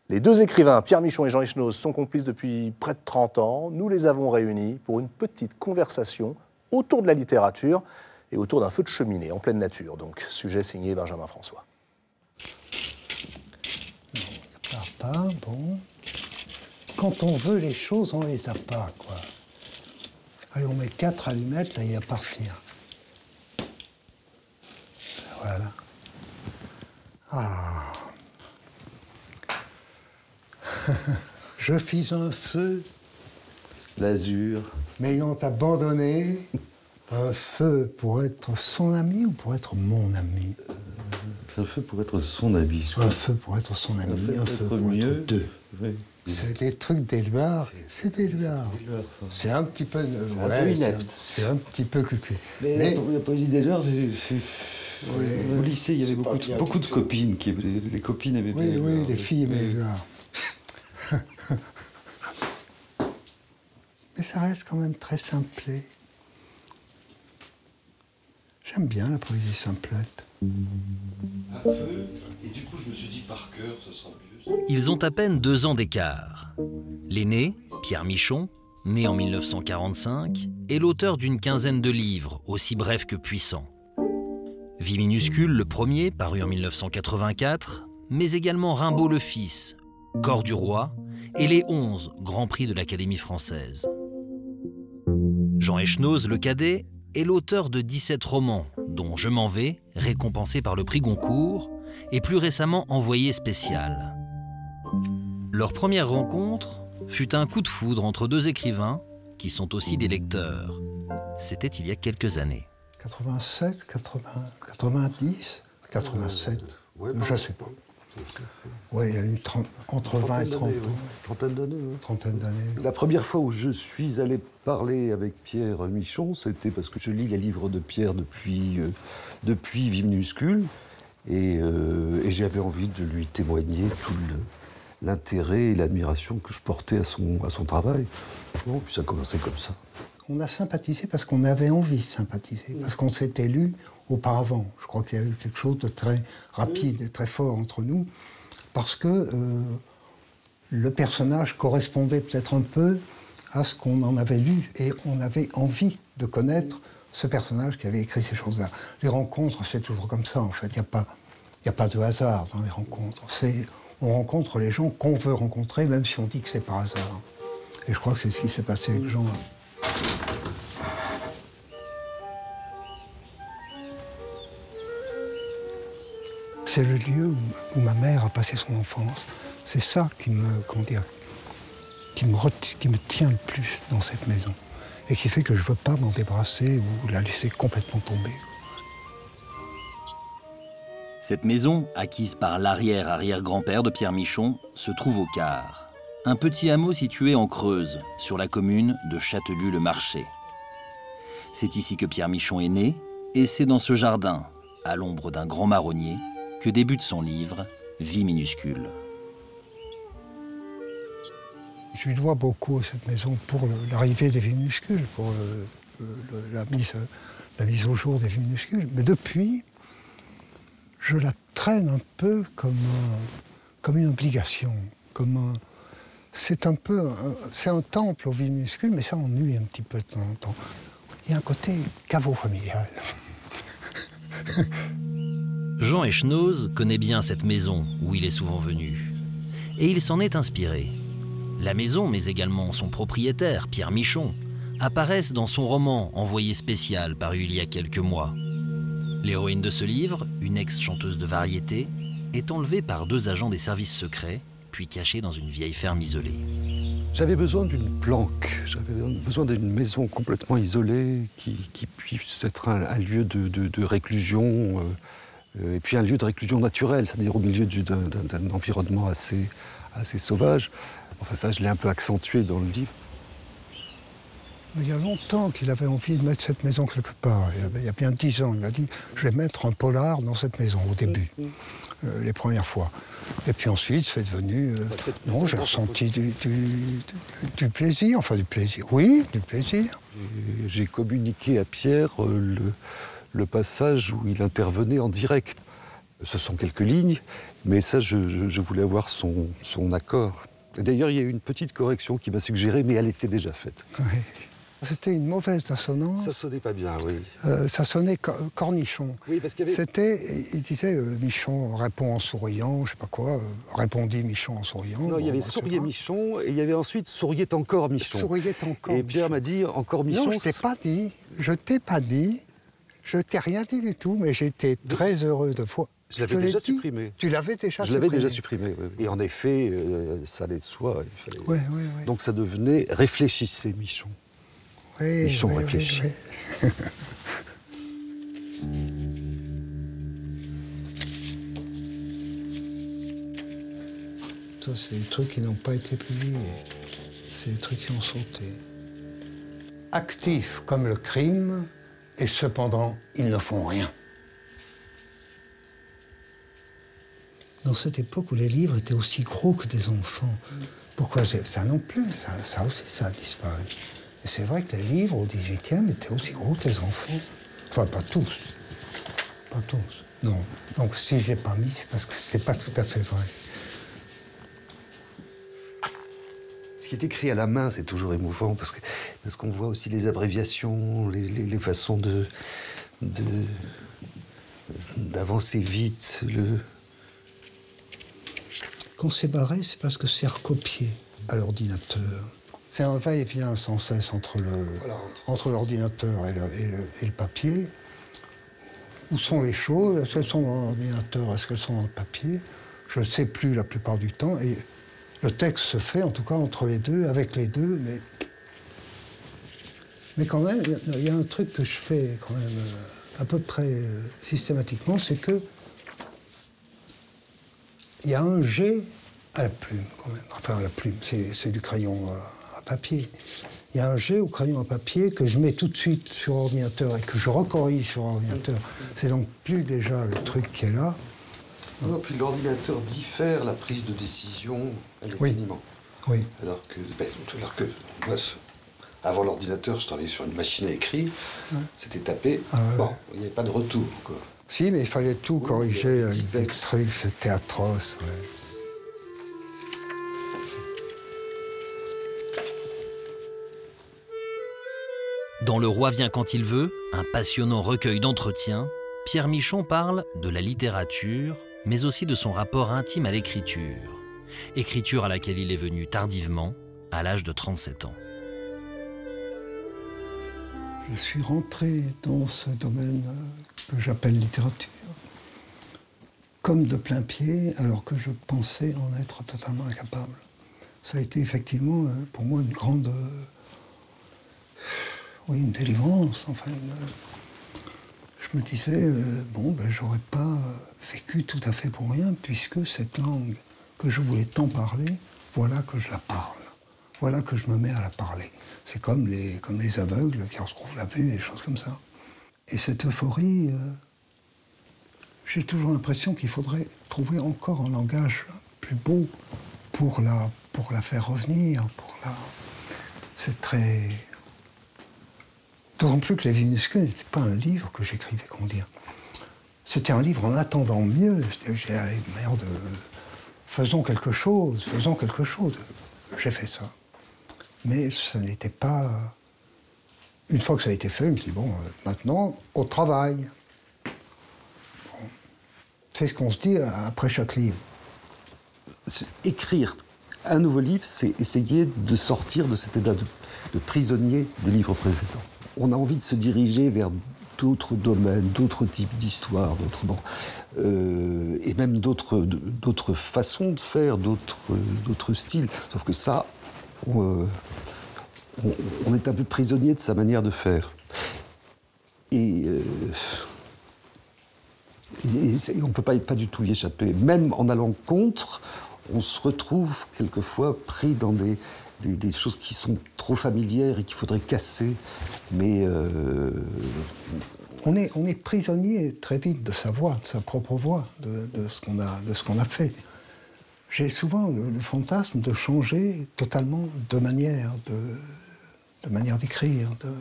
Les deux écrivains, Pierre Michon et Jean Echnoz, sont complices depuis près de 30 ans. Nous les avons réunis pour une petite conversation autour de la littérature et autour d'un feu de cheminée en pleine nature. Donc, sujet signé Benjamin François pas, bon. Quand on veut les choses, on les a pas, quoi. Allez, on met quatre allumettes, là, il y a partir. Voilà. Ah. Je fis un feu. L'azur. M'ayant abandonné, un feu pour être son ami ou pour être mon ami un feu pour être son ami. Un feu pour être son ami, un, feu pour mieux. être deux. Les trucs d'Éluard, c'est éluard. C'est un petit peu. C'est C'est un petit peu cucu. Mais, la poésie d'Éluard, Au lycée, il y avait beaucoup, de, beaucoup de copines. Qui, les, copines avaient... oui, Oui, les filles aimaient Mais ça reste quand même très simplé. J'aime bien la poésie simplette et du coup je me suis dit par Ils ont à peine deux ans d'écart. L'aîné, Pierre Michon, né en 1945, est l'auteur d'une quinzaine de livres, aussi brefs que puissants. Vie minuscule, le premier, paru en 1984, mais également Rimbaud le Fils, Corps du Roi et les onze Grands Prix de l'Académie française. Jean Echenoz, le cadet, est l'auteur de 17 romans, dont Je m'en vais, récompensé par le prix Goncourt, et plus récemment envoyé spécial. Leur première rencontre fut un coup de foudre entre deux écrivains qui sont aussi des lecteurs. C'était il y a quelques années. 87, 80, 90, 87, je ne sais pas. Oui, il y a eu entre 20 et 30 Trentaine d'années. Trentaine d'années. La première fois où je suis allé parler avec Pierre Michon, c'était parce que je lis les livres de Pierre depuis, euh, depuis Vie minuscule. Euh, et, j'avais envie de lui témoigner tout l'intérêt et l'admiration que je portais à son, à son travail. Bon, puis ça commençait comme ça. On a sympathisé parce qu'on avait envie de sympathiser, mm. parce qu'on s'était lu auparavant. Je crois qu'il y avait quelque chose de très rapide et très fort entre nous, parce que euh, le personnage correspondait peut-être un peu à ce qu'on en avait lu et on avait envie de connaître ce personnage qui avait écrit ces choses-là. Les rencontres, c'est toujours comme ça en fait. Il n'y a, pas, a pas de hasard dans les rencontres. On rencontre les gens qu'on veut rencontrer, même si on dit que c'est par hasard. Et je crois que c'est ce qui s'est passé avec Jean. C'est le lieu où, ma mère a passé son enfance. C'est ça qui me, qui me, tient le plus dans cette maison et qui fait que je ne veux pas m'en débrasser ou la laisser complètement tomber. Cette maison, acquise par l'arrière-arrière-grand-père de Pierre Michon, se trouve au Car, un petit hameau situé en Creuse, sur la commune de châtelus le marché C'est ici que Pierre Michon est né, et c'est dans ce jardin, à l'ombre d'un grand marronnier, que débute son livre Vie minuscule. Je lui dois beaucoup cette maison pour l'arrivée des vies minuscules, pour la, mise, au jour des vies minuscules. Mais depuis, je la traîne un peu comme, une obligation, c'est un peu, c'est un temple aux vies minuscules, mais ça ennuie un petit peu de temps en temps. Il y a un côté caveau familial. Jean Echnoz connaît bien cette maison où il est souvent venu. Et il s'en est inspiré. La maison, mais également son propriétaire, Pierre Michon, apparaissent dans son roman Envoyé spécial paru il y a quelques mois. L'héroïne de ce livre, une ex-chanteuse de variété, est enlevée par deux agents des services secrets, puis cachée dans une vieille ferme isolée. J'avais besoin d'une planque, j'avais besoin d'une maison complètement isolée qui, puisse être un, lieu de, réclusion. Euh, euh, et puis un lieu de réclusion naturelle, c'est-à-dire au milieu d'un environnement assez, assez sauvage. Enfin ça, je l'ai un peu accentué dans le livre. Il y a longtemps qu'il avait envie de mettre cette maison quelque part. Il y a bien dix ans, il m'a dit Je vais mettre un polar dans cette maison au début, mm, mm. Euh, les premières fois. Et puis ensuite, c'est devenu. Euh, non, j'ai ressenti du, du, plaisir, enfin du plaisir. Oui, du plaisir. J'ai communiqué à Pierre le, le passage où il intervenait en direct. Ce sont quelques lignes, mais ça, je, voulais avoir son, accord. D'ailleurs, il y a eu une petite correction qui m'a suggéré, mais elle était déjà faite. C'était une mauvaise dissonance. Ça sonnait pas bien, oui. Euh, ça sonnait cornichon. C'était, il disait, euh, Michon répond en souriant, je sais pas quoi, euh, répondit Michon en souriant. Non, il y avait souriait Michon, et il y avait ensuite souriait encore Michon. Souriait encore. Et Pierre m'a dit encore Michon. Non, je t'ai pas dit, je t'ai pas dit je t'ai rien dit du tout, mais j'étais très heureux de voir. Je l'avais déjà supprimé. Tu l'avais déjà Je l'avais déjà supprimé, Et en effet, euh, ça allait de soi. Il oui, Donc ça devenait Réfléchissez, Michon. Michon réfléchit. ça, c'est des trucs qui n'ont pas été publiés. C'est des trucs qui ont sauté. Actifs comme le crime, et cependant, ils ne font rien. Dans cette époque où les livres étaient aussi gros que des enfants, pourquoi ça non plus ça, aussi, ça a disparu. c'est vrai que les livres au 18 18e étaient aussi gros que les enfants. Enfin, pas tous. Pas tous. Non. Donc si j'ai pas mis, c'est parce que c'est pas tout à fait vrai. qui est écrit à la main, c'est toujours émouvant parce que parce qu'on voit aussi les abréviations, les, façons de d'avancer vite. Le... Quand c'est barré, c'est parce que c'est recopié à l'ordinateur. C'est un va et vient sans cesse entre le entre l'ordinateur et, le papier. Où sont les choses Est-ce qu'elles sont dans l'ordinateur Est-ce qu'elles sont dans le papier Je ne sais plus la plupart du temps. Et le texte se fait en tout cas entre les deux, avec les deux, mais, mais quand même, il y a un truc que je fais quand même euh, à peu près euh, systématiquement, c'est que il y a un jet à la plume quand même. Enfin à la plume, c'est du crayon à papier. Il y a un jet au crayon à papier que je mets tout de suite sur ordinateur et que je recorrige sur ordinateur. C'est donc plus déjà le truc qui est là puis l'ordinateur diffère la prise de décision à Oui. Alors que, ben, alors que avant l'ordinateur, je travaillais sur une machine à écrire, c'était tapé, ah, bon, il n'y avait pas de retour. Quoi. Si, mais il fallait tout corriger, euh, des trucs, c'était atroce. Dans Le Roi vient quand il veut, un passionnant recueil d'entretiens, Pierre Michon parle de la littérature, mais aussi de son rapport intime à l'écriture, écriture à laquelle il est venu tardivement, à l'âge de 37 ans. Je suis rentré dans ce domaine euh, que j'appelle littérature, comme de plein pied, alors que je pensais en être totalement incapable. Ça a été effectivement euh, pour moi une grande... Euh, oui, une délivrance, enfin. je me disais, bon, ben, j'aurais pas vécu tout à fait pour rien, puisque cette langue que je voulais tant parler, voilà que je la parle, voilà que je me mets à la parler. C'est comme les, comme les aveugles qui retrouvent la vue, des choses comme ça. Et cette euphorie, euh, j'ai toujours l'impression qu'il faudrait trouver encore un langage plus beau pour la, pour la faire revenir, pour la... C'est très... D'autant plus que Les Minuscules n'était pas un livre que j'écrivais, qu'on dire. C'était un livre en attendant mieux. J'ai ah, de faisons quelque chose, faisons quelque chose. J'ai fait ça. Mais ce n'était pas. Une fois que ça a été fait, je me dit, bon, euh, maintenant, au travail. C'est ce qu'on se dit euh, après chaque livre. Écrire un nouveau livre, c'est essayer de sortir de cet état de, de prisonnier des livres précédents. On a envie de se diriger vers d'autres domaines, d'autres types d'histoires, d'autres euh, et même d'autres d'autres façons de faire, d'autres d'autres styles. Sauf que ça, on, euh, est un peu prisonnier de sa manière de faire. Et, euh, on ne peut pas, pas du tout y échapper. Même en allant contre, on se retrouve quelquefois pris dans des des, choses qui sont trop familières et qu'il faudrait casser. Mais euh, on, est, on est prisonnier très vite de sa voix, de sa propre voix, de, de ce qu'on a, de ce qu'on a fait. J'ai souvent le, fantasme de changer totalement de manière, de, de manière d'écrire, de,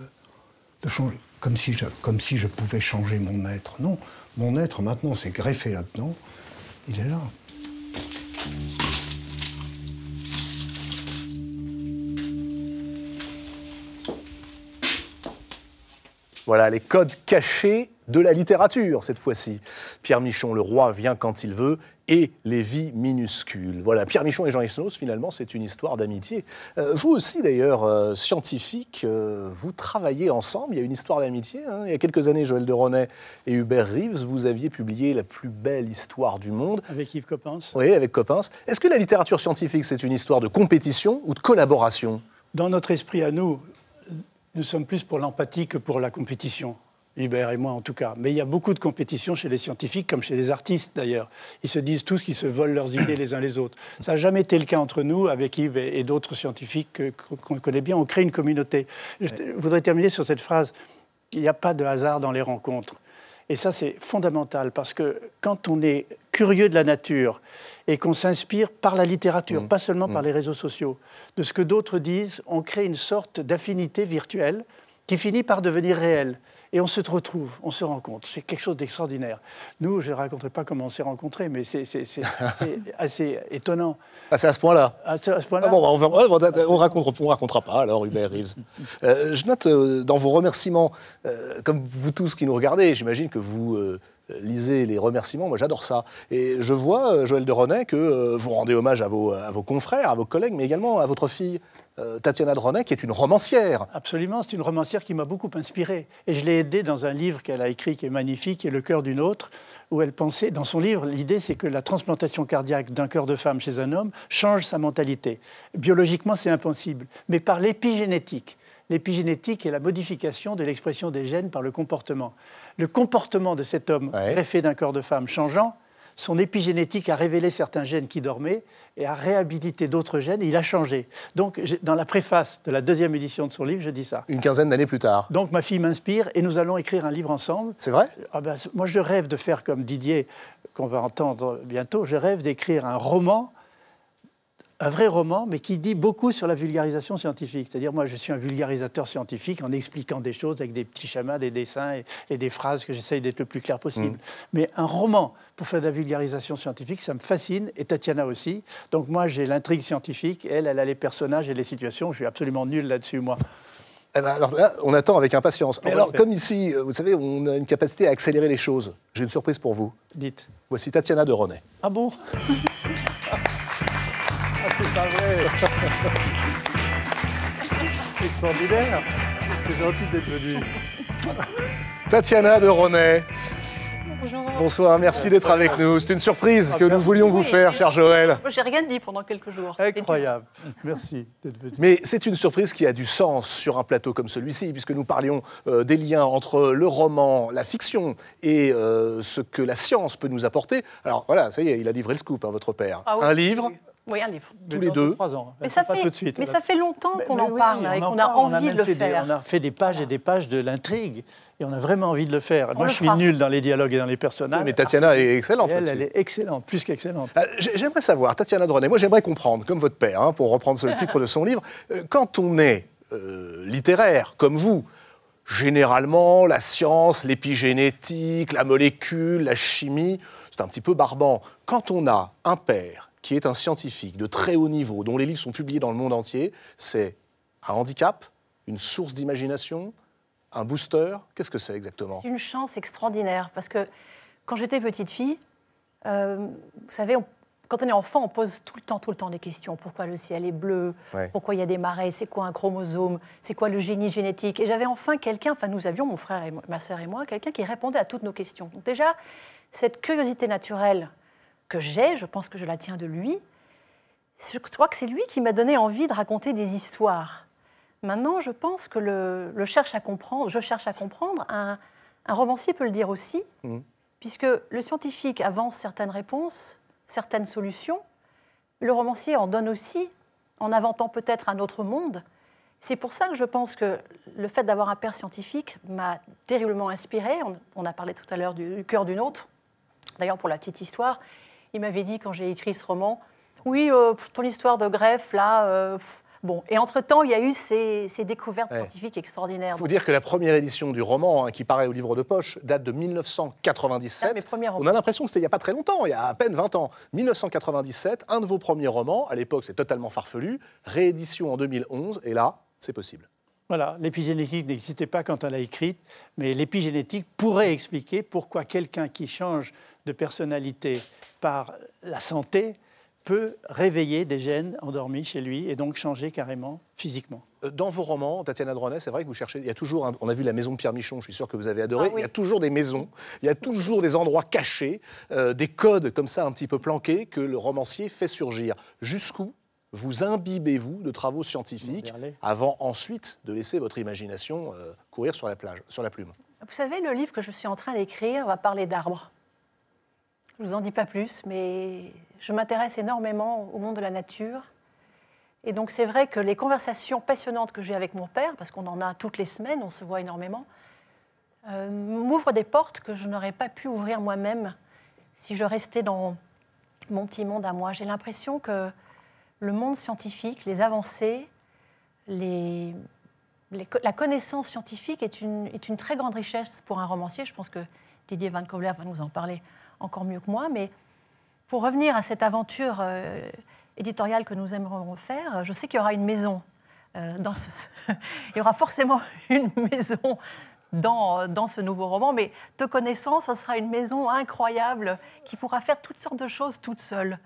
de changer, comme si, je, comme si je pouvais changer mon être. Non, mon être maintenant s'est greffé là-dedans, il est là. Voilà, les codes cachés de la littérature cette fois-ci. Pierre Michon, le roi vient quand il veut, et les vies minuscules. Voilà, Pierre Michon et Jean Esnos, finalement, c'est une histoire d'amitié. Euh, vous aussi, d'ailleurs, scientifiques scientifique, euh, vous travaillez ensemble, il y a une histoire d'amitié. Hein. Il y a quelques années, Joël de et Hubert Reeves, vous aviez publié La plus belle histoire du monde. Avec Yves Coppens. Oui, avec Coppens. Est-ce que la littérature scientifique, c'est une histoire de compétition ou de collaboration Dans notre esprit à nous, nous sommes plus pour l'empathie que pour la compétition. Hubert et moi en tout cas. Mais il y a beaucoup de compétition chez les scientifiques, comme chez les artistes d'ailleurs. Ils se disent tous qu'ils se volent leurs idées les uns les autres. Ça n'a jamais été le cas entre nous, avec Yves et, d'autres scientifiques qu'on connaît bien. On crée une communauté. Je voudrais terminer sur cette phrase. Il n'y a pas de hasard dans les rencontres. Et ça, c'est fondamental parce que quand on est curieux de la nature et qu'on s'inspire par la littérature, mmh. pas seulement par mmh. les réseaux sociaux, de ce que d'autres disent, on crée une sorte d'affinité virtuelle qui finit par devenir réelle et on se retrouve, on se rencontre. C'est quelque chose d'extraordinaire. Nous, je ne raconterai pas comment on s'est rencontrés, mais c'est assez étonnant. Ah, c'est à ce point-là ah, À ce, point-là ah bah, on bah, ne racontera, pas, alors, Hubert Reeves. Euh, je note euh, dans vos remerciements, euh, comme vous tous qui nous regardez, j'imagine que vous lisez les remerciements, moi j'adore ça. Et je vois, Joël de que vous rendez hommage à à vos confrères, à vos collègues, mais également à votre fille, euh, Tatiana Dronet, qui est une romancière. Absolument, c'est une romancière qui m'a beaucoup inspirée. Et je l'ai aidée dans un livre qu'elle a écrit qui est magnifique, et Le cœur d'une autre, où elle pensait, dans son livre, l'idée c'est que la transplantation cardiaque d'un cœur de femme chez un homme change sa mentalité. Biologiquement, c'est impossible. Mais par l'épigénétique, l'épigénétique est la modification de l'expression des gènes par le comportement. Le comportement de cet homme greffé d'un cœur de femme changeant, son épigénétique a révélé certains gènes qui dormaient et a réhabilité d'autres gènes. Et il a changé. Donc, dans la préface de la deuxième édition de son livre, je dis ça. Une quinzaine d'années plus tard. Donc, ma fille m'inspire et nous allons écrire un livre ensemble. C'est vrai ah ben, Moi, je rêve de faire comme Didier, qu'on va entendre bientôt. Je rêve d'écrire un roman un vrai roman, mais qui dit beaucoup sur la vulgarisation scientifique. C'est-à-dire, moi, je suis un vulgarisateur scientifique en expliquant des choses avec des petits schémas, des dessins et, des phrases que j'essaye d'être le plus clair possible. Mm. Mais un roman pour faire de la vulgarisation scientifique, ça me fascine, et Tatiana aussi. Donc moi, j'ai l'intrigue scientifique, elle, elle a les personnages et les situations. Je suis absolument nul là-dessus, moi. Eh ben, alors là, on attend avec impatience. alors, comme ici, euh, vous savez, on a une capacité à accélérer les choses. J'ai une surprise pour vous. Dites. Voici Tatiana de René. Ah bon pas Extraordinaire C'est gentil d'être venu. Tatiana de Ronet. Bonsoir, merci d'être avec nous. C'est une surprise que nous voulions vous faire, cher Joël. J'ai rien dit pendant quelques jours. Incroyable. Merci d'être venu. Mais c'est une surprise qui a du sens sur un plateau comme celui-ci, puisque nous parlions euh, des liens entre le roman, la fiction et euh, ce que la science peut nous apporter. Alors voilà, ça y est, il a livré le scoop, à hein, votre père. Ah un livre, oui, Tous les deux. Trois ans. Mais, ça fait, tout de suite, mais ça fait longtemps qu'on en parle et qu'on a envie de le faire. on a fait des pages et des pages de l'intrigue et on a vraiment envie de le faire. Moi, je suis nul dans les dialogues et dans les personnages. mais Tatiana est excellente. Elle, est excellente, plus qu'excellente. Euh, j'aimerais savoir, Tatiana Dronet, moi j'aimerais comprendre, comme votre père, hein, pour reprendre le titre de son livre, euh, quand on est euh, littéraire, comme vous, généralement, la science, l'épigénétique, la molécule, la chimie, c'est un petit peu barbant. Quand on a un père qui est un scientifique de très haut niveau, dont les livres sont publiés dans le monde entier, c'est un handicap, une source d'imagination, un booster Qu'est-ce que c'est exactement C'est une chance extraordinaire, parce que quand j'étais petite fille, euh, vous savez, quand on est enfant, on pose tout le temps, tout le temps des questions. Pourquoi le ciel est bleu Pourquoi il y a des marais C'est quoi un chromosome C'est quoi le génie génétique Et j'avais enfin quelqu'un, enfin nous avions, mon frère et ma sœur et moi, quelqu'un qui répondait à toutes nos questions. déjà, cette curiosité naturelle que j'ai, je pense que je la tiens de lui. Je crois que c'est lui qui m'a donné envie de raconter des histoires. Maintenant, je pense que le, cherche à comprendre, je cherche à comprendre, un, romancier peut le dire aussi, mmh. puisque le scientifique avance certaines réponses, certaines solutions, le romancier en donne aussi, en inventant peut-être un autre monde. C'est pour ça que je pense que le fait d'avoir un père scientifique m'a terriblement inspiré. On, a parlé tout à l'heure du cœur d'une autre. D'ailleurs, pour la petite histoire, il m'avait dit quand j'ai écrit ce roman, oui, euh, ton histoire de greffe, là... Euh, bon, et entre-temps, il y a eu ces, découvertes scientifiques extraordinaires. Il faut dire que la première édition du roman, hein, qui paraît au livre de poche, date de 1997. Ah, on a l'impression que c'est il n'y a pas très longtemps, il y a à peine 20 ans. 1997, un de vos premiers romans, à l'époque c'est totalement farfelu, réédition en 2011, et là, c'est possible. Voilà, l'épigénétique n'existait pas quand on l'a écrite, mais l'épigénétique pourrait expliquer pourquoi quelqu'un qui change de personnalité par la santé peut réveiller des gènes endormis chez lui et donc changer carrément physiquement. Euh, dans vos romans, Tatiana Dronet, c'est vrai que vous cherchez. Il y a toujours. on a vu la maison de Pierre Michon, je suis sûr que vous avez adoré. Ah il y a toujours des maisons, il y a toujours des endroits cachés, euh, des codes comme ça un petit peu planqués que le romancier fait surgir. Jusqu'où vous imbibez-vous de travaux scientifiques avant ensuite de laisser votre imagination euh, courir sur la, plage, sur la plume Vous savez, le livre que je suis en train d'écrire va parler d'arbres. Je ne vous en dis pas plus, mais je m'intéresse énormément au monde de la nature. Et donc c'est vrai que les conversations passionnantes que j'ai avec mon père, parce qu'on en a toutes les semaines, on se voit énormément, euh, m'ouvrent des portes que je n'aurais pas pu ouvrir moi-même si je restais dans mon petit monde à moi. J'ai l'impression que le monde scientifique, les avancées, les, la connaissance scientifique est une, est une, très grande richesse pour un romancier. Je pense que Didier Van Kovler va nous en parler encore mieux que moi. Mais pour revenir à cette aventure euh, éditoriale que nous aimerions faire, je sais qu'il y aura une maison. Euh, dans ce... Il y aura forcément une maison dans, dans, ce nouveau roman, mais te connaissant, ce sera une maison incroyable qui pourra faire toutes sortes de choses toute seule.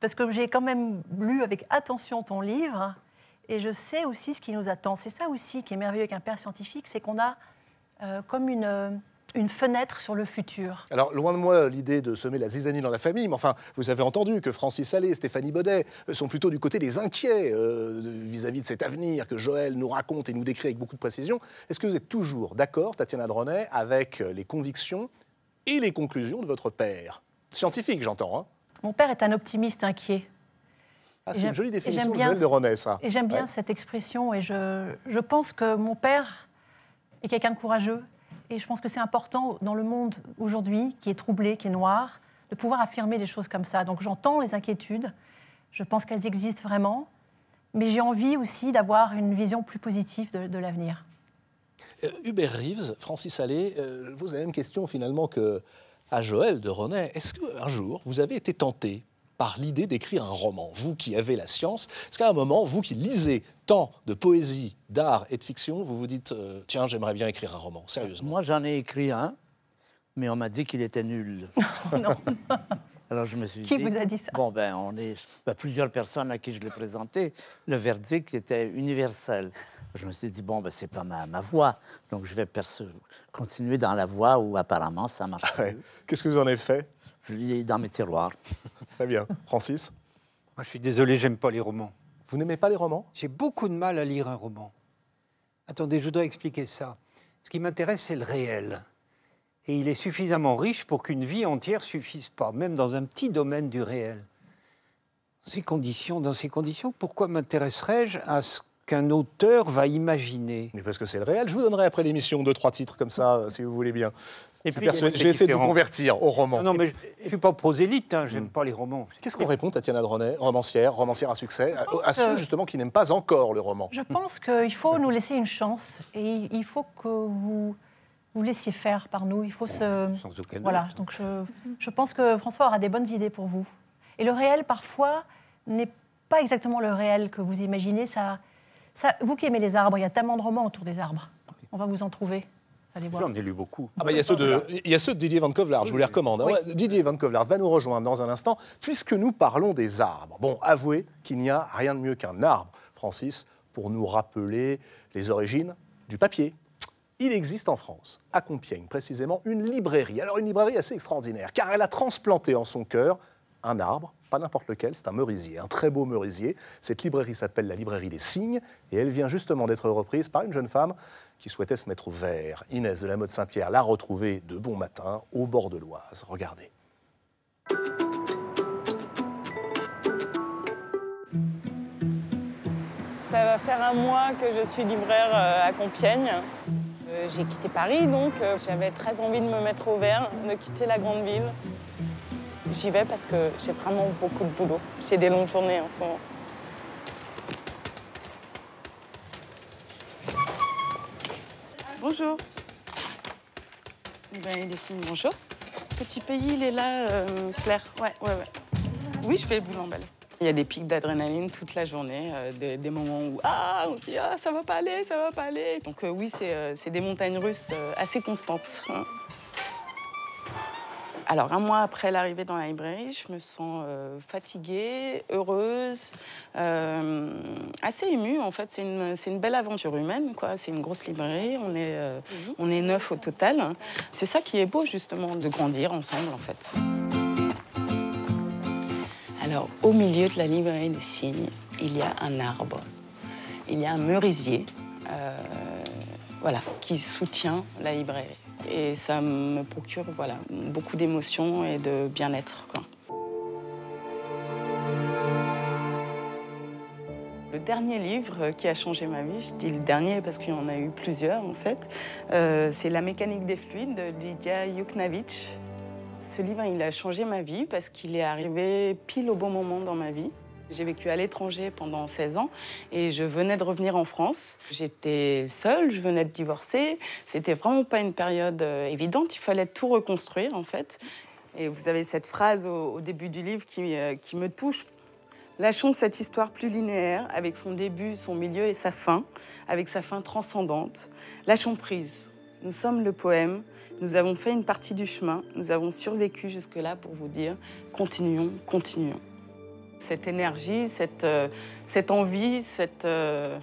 Parce que j'ai quand même lu avec attention ton livre hein, et je sais aussi ce qui nous attend. C'est ça aussi qui est merveilleux avec un père scientifique, c'est qu'on a euh, comme une, une fenêtre sur le futur. Alors, loin de moi l'idée de semer la zizanie dans la famille, mais enfin, vous avez entendu que Francis Allais et Stéphanie Baudet euh, sont plutôt du côté des inquiets euh, vis-à-vis de cet avenir que Joël nous raconte et nous décrit avec beaucoup de précision. Est-ce que vous êtes toujours d'accord, Tatiana Dronet, avec les convictions et les conclusions de votre père Scientifique, j'entends. Hein. Mon père est un optimiste inquiet. Ah, c'est une jolie définition de ça. Et j'aime bien cette expression, et je, je pense que mon père est quelqu'un de courageux et je pense que c'est important dans le monde aujourd'hui, qui est troublé, qui est noir, de pouvoir affirmer des choses comme ça. Donc j'entends les inquiétudes, je pense qu'elles existent vraiment, mais j'ai envie aussi d'avoir une vision plus positive de, l'avenir. Euh, Hubert Reeves, Francis Allais, euh, vous pose la même question finalement que à Joël de René. Est-ce qu'un jour, vous avez été tenté par l'idée d'écrire un roman. Vous qui avez la science, est-ce qu'à un moment, vous qui lisez tant de poésie, d'art et de fiction, vous vous dites euh, tiens, j'aimerais bien écrire un roman, sérieusement Moi, j'en ai écrit un, mais on m'a dit qu'il était nul. non. Alors je me suis dit. Qui vous a dit ça Bon, ben, on est ben, plusieurs personnes à qui je l'ai présenté. Le verdict était universel. Je me suis dit, bon, ben, c'est pas ma, ma, voix, donc je vais continuer dans la voie où apparemment ça marche. Ah Qu'est-ce que vous en avez fait je lis dans mes tiroirs. Très bien. Francis je suis désolé, j'aime pas les romans. Vous n'aimez pas les romans J'ai beaucoup de mal à lire un roman. Attendez, je voudrais expliquer ça. Ce qui m'intéresse, c'est le réel. Et il est suffisamment riche pour qu'une vie entière suffise pas, même dans un petit domaine du réel. Ces conditions, dans ces conditions, pourquoi m'intéresserais-je à ce qu'un auteur va imaginer. Mais parce que c'est le réel. Je vous donnerai après l'émission deux, trois titres comme ça, si vous voulez bien. – J'ai essayé je, vais essayer de vous convertir au roman. Non, mais je ne suis pas prosélyte, hein, j'aime hmm. pas les romans. Qu'est-ce qu'on répond, Tatiana Dronet, romancière, romancière à succès, à, ceux justement qui n'aiment pas encore le roman Je pense qu'il faut nous laisser une chance et il faut que vous vous laissiez faire par nous. Il faut se. Sans aucun voilà, donc je, pense que François aura des bonnes idées pour vous. Et le réel, parfois, n'est pas exactement le réel que vous imaginez. Ça, ça, vous qui aimez les arbres, il y a tellement de romans autour des arbres. On va vous en trouver. J'en ai lu beaucoup. Ah bah, il, y a ceux de, Didier Van je vous les recommande. Hein. Didier Van va nous rejoindre dans un instant, puisque nous parlons des arbres. Bon, avouez qu'il n'y a rien de mieux qu'un arbre, Francis, pour nous rappeler les origines du papier. Il existe en France, à Compiègne précisément, une librairie. Alors une librairie assez extraordinaire, car elle a transplanté en son cœur un arbre, pas n'importe lequel, c'est un merisier, un très beau merisier. Cette librairie s'appelle la librairie des signes, et elle vient justement d'être reprise par une jeune femme qui souhaitait se mettre au vert. Inès de la Motte Saint-Pierre l'a retrouvée de bon matin au bord de l'Oise. Regardez. Ça va faire un mois que je suis libraire euh, à Compiègne. Euh, j'ai quitté Paris, donc euh, j'avais très envie de me mettre au vert, de quitter la grande ville. J'y vais parce que j'ai vraiment beaucoup de boulot. J'ai des longues journées en ce moment. Bonjour. Eh ben, il dessine bonjour. Petit pays, il est là, clair. Euh, Claire. Ouais, ouais, ouais. Oui, je fais boule en Il y a des pics d'adrénaline toute la journée, euh, des, moments où ah, on se dit ah, ça va pas aller, ça va pas aller. Donc euh, oui, c'est des montagnes russes assez constantes. Hein alors, un mois après l'arrivée dans la librairie, je me sens euh, fatiguée, heureuse, euh, assez émue. En fait, c'est une, belle aventure humaine, quoi. C'est une grosse librairie, on est, euh, mhm. on est neuf au total. C'est ça qui est beau, justement, de grandir ensemble, en fait. Alors, au milieu de la librairie des signes, il y a un arbre. Il y a un merisier, voilà, qui soutient la librairie. Et ça me procure voilà, beaucoup d'émotions et de bien-être. Le dernier livre qui a changé ma vie, je dis le dernier parce qu'il y en a eu plusieurs en fait, euh, c'est La mécanique des fluides de Lydia Yuknavitch. Ce livre, il a changé ma vie parce qu'il est arrivé pile au bon moment dans ma vie. J'ai vécu à l'étranger pendant 16 ans et je venais de revenir en France. J'étais seule, je venais de divorcer. C'était vraiment pas une période euh, évidente. Il fallait tout reconstruire en fait. Et vous avez cette phrase au, début du livre qui euh, me touche Lâchons cette histoire plus linéaire, avec son début, son milieu et sa fin, avec sa fin transcendante. Lâchons prise. Nous sommes le poème, nous avons fait une partie du chemin, nous avons survécu jusque-là pour vous dire, continuons, continuons. Cette énergie, cette, euh, envie, euh,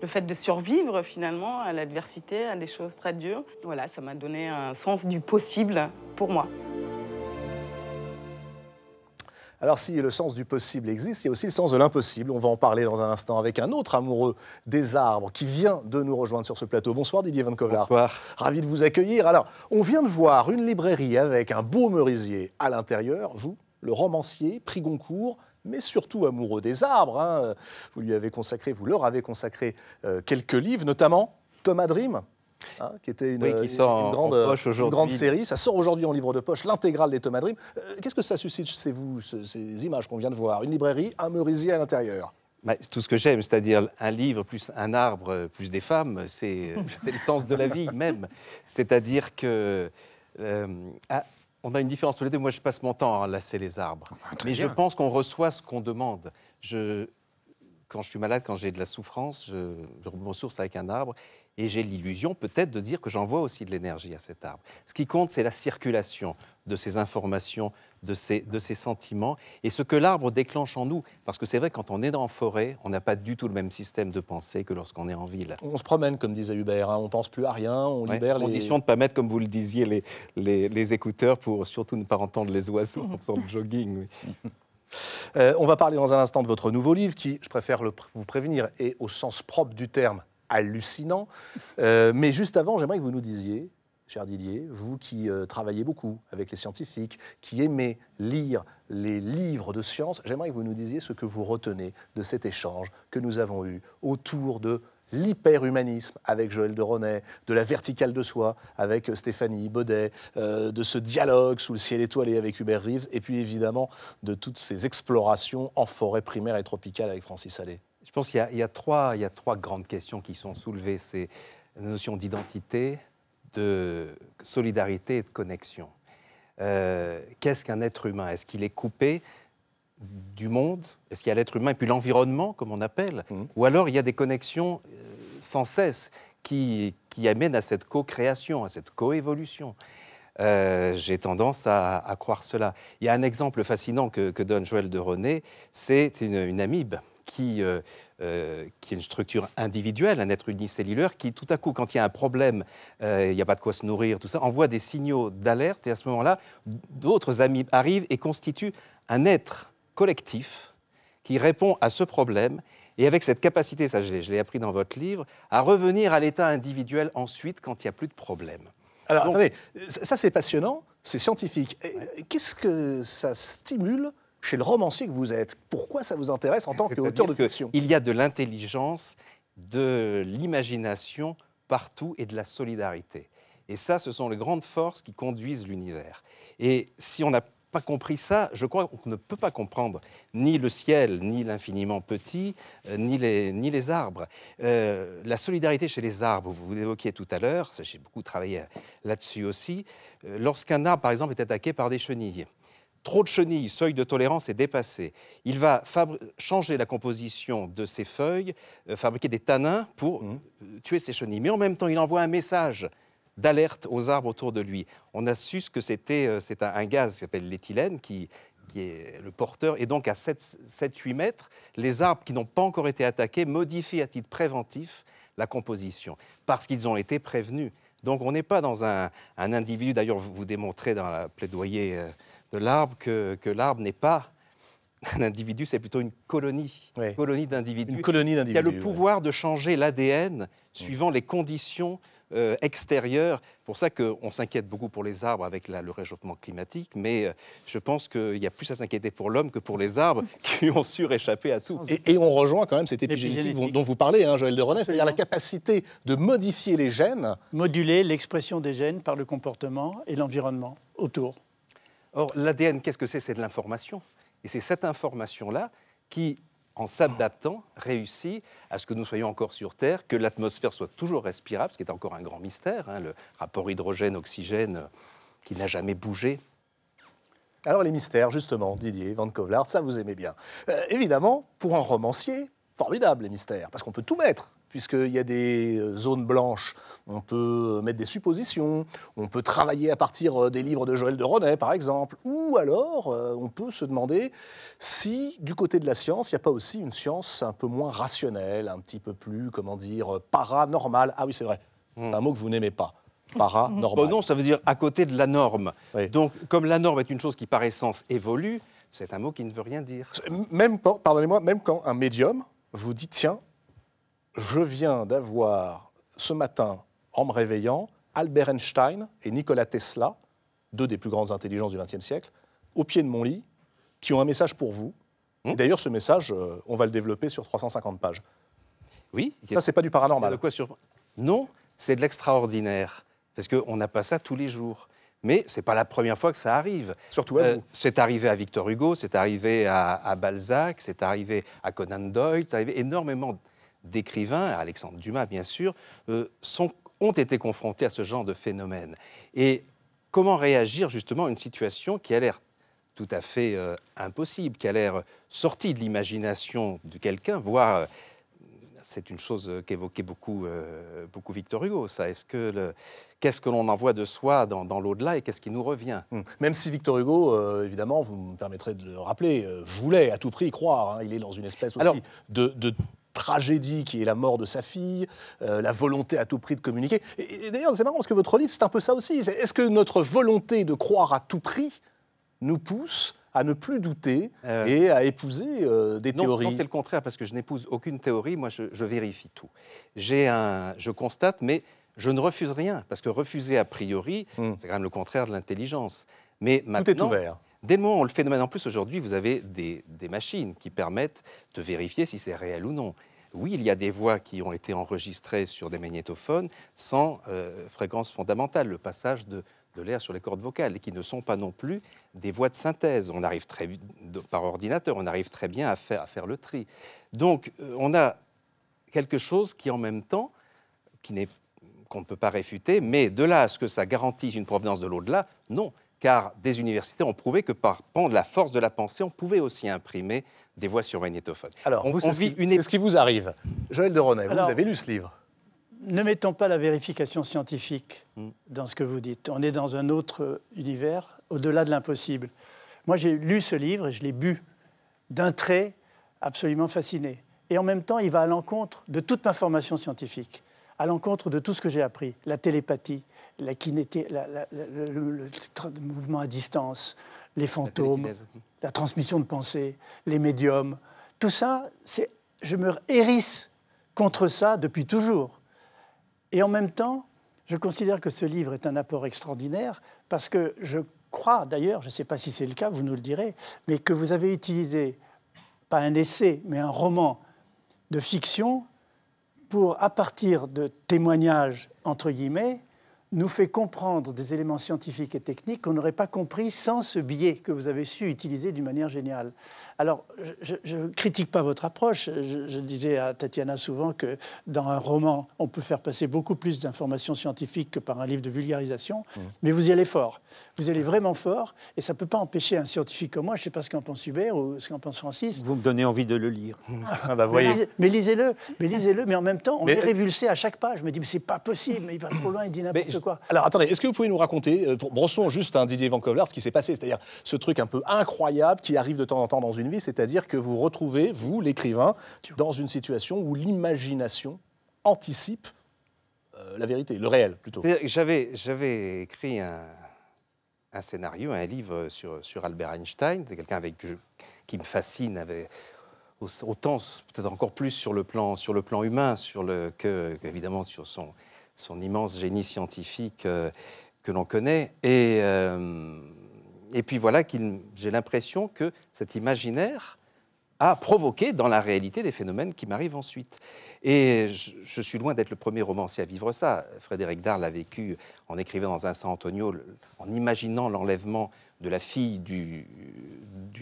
le fait de survivre finalement à l'adversité, à des choses très dures, voilà, ça m'a donné un sens du possible pour moi. Alors si le sens du possible existe, il y a aussi le sens de l'impossible. On va en parler dans un instant avec un autre amoureux des arbres qui vient de nous rejoindre sur ce plateau. Bonsoir Didier Van kovar. Bonsoir. Ravi de vous accueillir. Alors, on vient de voir une librairie avec un beau merisier à l'intérieur. Vous, le romancier, Prigoncourt mais surtout amoureux des arbres. Hein. Vous lui avez consacré, vous leur avez consacré euh, quelques livres, notamment Thomas Dream. Hein, qui était une, qui grande, poche une, grande, série. Ça sort aujourd'hui en livre de poche, l'intégrale des Thomas Dream. Euh, qu'est-ce que ça suscite chez vous, ces images qu'on vient de voir Une librairie, un merisier à l'intérieur bah, tout ce que j'aime, c'est-à-dire un livre plus un arbre euh, plus des femmes, c'est le sens de la vie même. C'est-à-dire que ah, on a une différence tous les Moi, je passe mon temps à lasser les arbres. Ah, Mais je pense qu'on reçoit ce qu'on demande. Je... Quand je suis malade, quand j'ai de la souffrance, je, je ressource avec un arbre et j'ai l'illusion peut-être de dire que j'envoie aussi de l'énergie à cet arbre. Ce qui compte, c'est la circulation de ces informations, de ces, de ces sentiments, et ce que l'arbre déclenche en nous. Parce que c'est vrai, quand on est en forêt, on n'a pas du tout le même système de pensée que lorsqu'on est en ville. On se promène, comme disait Hubert, on hein. on pense plus à rien, on libère les... Condition de ne pas mettre, comme vous le disiez, les, les, écouteurs pour surtout ne pas entendre les oiseaux en faisant le jogging. Euh, on va parler dans un instant de votre nouveau livre qui, je préfère vous prévenir, est au sens propre du terme hallucinant. Euh, mais juste avant, j'aimerais que vous nous disiez, cher Didier, vous qui euh, travaillez beaucoup avec les scientifiques, qui aimez lire les livres de science, j'aimerais que vous nous disiez ce que vous retenez de cet échange que nous avons eu autour de l'hyperhumanisme avec Joël de Ronet, de la verticale de soi avec euh, Stéphanie Baudet, de ce dialogue sous le ciel étoilé avec Hubert Reeves, et puis évidemment de toutes ces explorations en forêt primaire et tropicale avec Francis Allais. Je pense qu'il y, a, trois, trois grandes questions qui sont soulevées. C'est la notion d'identité, de solidarité et de connexion. Euh, qu'est-ce qu'un être humain Est-ce qu'il est coupé du monde Est-ce qu'il y a l'être humain et puis l'environnement, comme on appelle mmh. Ou alors il y a des connexions euh, sans cesse qui, amènent à cette co-création, à cette coévolution. Euh, J'ai tendance à, croire cela. Il y a un exemple fascinant que, donne Joël de René, c'est une, amibe qui, euh, euh, qui est une structure individuelle, un être unicellulaire, qui tout à coup, quand il y a un problème, euh, il n'y a pas de quoi se nourrir, tout ça, envoie des signaux d'alerte et à ce moment-là, d'autres amis arrivent et constituent un être collectif qui répond à ce problème et avec cette capacité, ça je l'ai appris dans votre livre, à revenir à l'état individuel ensuite quand il n'y a plus de problème. Alors, attendez, ça c'est passionnant, c'est scientifique. Qu'est-ce que ça stimule chez le romancier que vous êtes. Pourquoi ça vous intéresse en tant que qu'auteur de fiction Il y a de l'intelligence, de l'imagination partout et de la solidarité. Et ça, ce sont les grandes forces qui conduisent l'univers. Et si on n'a pas compris ça, je crois qu'on ne peut pas comprendre ni le ciel, ni l'infiniment petit, euh, ni, les, arbres. Euh, la solidarité chez les arbres, vous évoquiez tout à l'heure, j'ai beaucoup travaillé là-dessus aussi. Euh, lorsqu'un arbre, par exemple, est attaqué par des chenilles, Trop de chenilles, seuil de tolérance est dépassé. Il va changer la composition de ses feuilles, euh, fabriquer des tanins pour mmh. euh, tuer ces chenilles. Mais en même temps, il envoie un message d'alerte aux arbres autour de lui. On a su ce que c'était, euh, c'est un, gaz qui s'appelle l'éthylène, qui, est le porteur. Et donc à 7-8 mètres, les arbres qui n'ont pas encore été attaqués modifient à titre préventif la composition, parce qu'ils ont été prévenus. Donc on n'est pas dans un, individu, d'ailleurs vous, démontrez dans la plaidoyer de l'arbre que, l'arbre n'est pas un individu, c'est plutôt une colonie, colonie d'individus. Une colonie d'individus. Qui a le pouvoir de changer l'ADN suivant les conditions euh, extérieures. Pour ça qu'on s'inquiète beaucoup pour les arbres avec le réchauffement climatique, mais euh, je pense qu'il y a plus à s'inquiéter pour l'homme que pour les arbres qui ont su réchapper à tout. Et, on rejoint quand même cette épigénétique dont, vous parlez, hein, Joël de René, c'est-à-dire la capacité de modifier les gènes. Moduler l'expression des gènes par le comportement et l'environnement autour. Or, l'ADN, qu'est-ce que c'est C'est de l'information. Et c'est cette information-là qui, en s'adaptant, réussit à ce que nous soyons encore sur Terre, que l'atmosphère soit toujours respirable, ce qui est encore un grand mystère, hein, le rapport hydrogène-oxygène euh, qui n'a jamais bougé. Alors les mystères, justement, Didier, Van Kovlard, ça vous aimez bien. Euh, évidemment, pour un romancier, formidable les mystères, parce qu'on peut tout mettre puisqu'il y a des zones blanches. On peut euh, mettre des suppositions, on peut travailler à partir euh, des livres de Joël de René, par exemple, ou alors euh, on peut se demander si, du côté de la science, il n'y a pas aussi une science un peu moins rationnelle, un petit peu plus, comment dire, paranormale. Ah oui, c'est vrai, c'est hmm. un mot que vous n'aimez pas paranormal. Oh non, ça veut dire à côté de la norme. Donc, comme la norme est une chose qui, par essence, évolue, c'est un mot qui ne veut rien dire. Même, pardonnez-moi, même quand un médium vous dit, tiens, je viens d'avoir ce matin, en me réveillant, Albert Einstein et Nikola Tesla, deux des plus grandes intelligences du XXe siècle, au pied de mon lit, qui ont un message pour vous. Hmm d'ailleurs, ce message, euh, on va le développer sur 350 pages. Oui. Ça, c'est pas du paranormal. De quoi sur... Non, c'est de l'extraordinaire. Parce qu'on n'a pas ça tous les jours. Mais ce n'est pas la première fois que ça arrive. Surtout euh, C'est arrivé à Victor Hugo, c'est arrivé à, à Balzac, c'est arrivé à Conan Doyle, c'est arrivé énormément d'écrivains, Alexandre Dumas bien sûr, euh, ont été confrontés à ce genre de phénomène. Et comment réagir justement à une situation qui a l'air tout à fait euh, impossible, qui a l'air sortie de l'imagination de quelqu'un, voire euh, c'est une chose qu'évoquait beaucoup, Victor Hugo, ça. Est-ce que qu'est-ce que l'on envoie de soi dans, l'au-delà et qu'est-ce qui nous revient hum. Même si Victor Hugo, évidemment, vous me permettrez de le rappeler, voulait à tout prix croire. Hein. il est dans une espèce aussi de tragédie qui est la mort de sa fille, euh, la volonté à tout prix de communiquer. Et, d'ailleurs, c'est marrant parce que votre livre, c'est un peu ça aussi. Est-ce que notre volonté de croire à tout prix nous pousse à ne plus douter euh, et à épouser euh, des théories Non, c'est le contraire, parce que je n'épouse aucune théorie, moi je, vérifie tout. un, je constate, mais je ne refuse rien, parce que refuser a priori, hmm. c'est quand même le contraire de l'intelligence. Mais maintenant, tout est ouvert. Dès le le phénomène, en plus aujourd'hui, vous avez des, machines qui permettent de vérifier si c'est réel ou non. Oui, il y a des voix qui ont été enregistrées sur des magnétophones sans euh, fréquence fondamentale, le passage de, l'air sur les cordes vocales, et qui ne sont pas non plus des voix de synthèse. On arrive très, par ordinateur, on arrive très bien à faire, à faire le tri. Donc, euh, on a quelque chose qui, en même temps, qui n'est qu'on ne peut pas réfuter, mais de là à ce que ça garantisse une provenance de l'au-delà, non car des universités ont prouvé que par de la force de la pensée, on pouvait aussi imprimer des voix sur magnétophone. Alors, on, on qui, c'est ce qui vous arrive. Joël de vous avez lu ce livre ne mettons pas la vérification scientifique hmm. dans ce que vous dites. On est dans un autre univers, au-delà de l'impossible. Moi, j'ai lu ce livre et je l'ai bu d'un trait absolument fasciné. Et en même temps, il va à l'encontre de toute ma formation scientifique, à l'encontre de tout ce que j'ai appris, la télépathie, la le, le, mouvement à distance, les fantômes, la, transmission de pensée, les médiums, tout ça, c'est, je me hérisse contre ça depuis toujours. Et en même temps, je considère que ce livre est un apport extraordinaire parce que je crois, d'ailleurs, je ne sais pas si c'est le cas, vous nous le direz, mais que vous avez utilisé, pas un essai, mais un roman de fiction pour, à partir de témoignages, entre guillemets, nous fait comprendre des éléments scientifiques et techniques qu'on n'aurait pas compris sans ce biais que vous avez su utiliser d'une manière géniale. Alors, je ne critique pas votre approche. Je, disais à Tatiana souvent que dans un roman, on peut faire passer beaucoup plus d'informations scientifiques que par un livre de vulgarisation, mmh. mais vous y allez fort. Vous y allez vraiment fort, et ça ne peut pas empêcher un scientifique comme moi, je ne sais pas ce qu'en pense Hubert ou ce qu'en pense Francis. Vous me donnez envie de le lire. Mmh. Ah, bah, voyez. Mais lisez-le, mais lisez-le, mais, en même temps, on est révulsé à chaque page. Je me dis, mais c'est pas possible, il va trop loin, il dit n'importe quoi. Alors attendez, est-ce que vous pouvez nous raconter, brossons euh, juste un hein, Didier Van Kovlar, ce qui s'est passé, c'est-à-dire ce truc un peu incroyable qui arrive de temps en temps dans une vie, c'est-à-dire que vous retrouvez, vous, l'écrivain, dans une situation où l'imagination anticipe euh, la vérité, le réel plutôt. J'avais, écrit un, scénario, un livre sur, sur Albert Einstein, c'est quelqu'un avec qui me fascine, avec, autant peut-être encore plus sur le plan, sur le plan humain, sur que évidemment sur son son immense génie scientifique euh, que l'on connaît. Et, euh, et puis voilà, j'ai l'impression que cet imaginaire a provoqué dans la réalité des phénomènes qui m'arrivent ensuite. Et je, suis loin d'être le premier romancier à vivre ça. Frédéric Dard l'a vécu en écrivant dans un saint Antonio, en imaginant l'enlèvement de la fille du,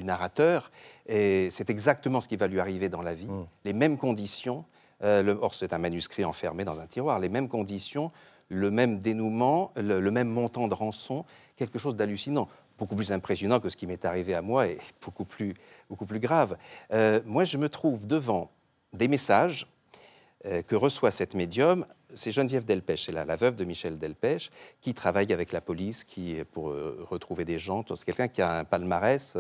narrateur. Et c'est exactement ce qui va lui arriver dans la vie, mmh. les mêmes conditions. Euh, or, c'est un manuscrit enfermé dans un tiroir. Les mêmes conditions, le même dénouement, le, même montant de rançon, quelque chose d'hallucinant beaucoup plus impressionnant que ce qui m'est arrivé à moi et beaucoup plus, beaucoup plus grave. Euh, moi, je me trouve devant des messages euh, que reçoit cette médium. C'est Geneviève Delpech, c'est la, veuve de Michel Delpech, qui travaille avec la police qui, pour retrouver des gens. C'est quelqu'un qui a un palmarès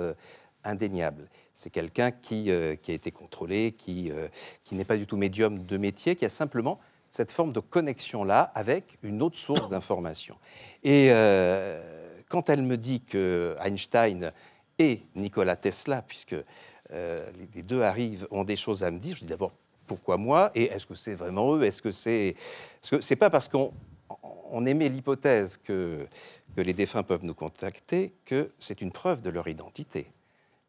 indéniable. C'est quelqu'un qui, euh, a été contrôlé, euh, qui, n'est pas du tout médium de métier, qui a simplement cette forme de connexion-là avec une autre source d'information. Et euh, quand elle me dit que Einstein et Nikola Tesla, puisque les deux arrivent, ont des choses à me dire, je dis d'abord pourquoi moi et est-ce que c'est vraiment eux Est-ce que c'est. pas parce qu'on émet l'hypothèse que les défunts peuvent nous contacter que c'est une preuve de leur identité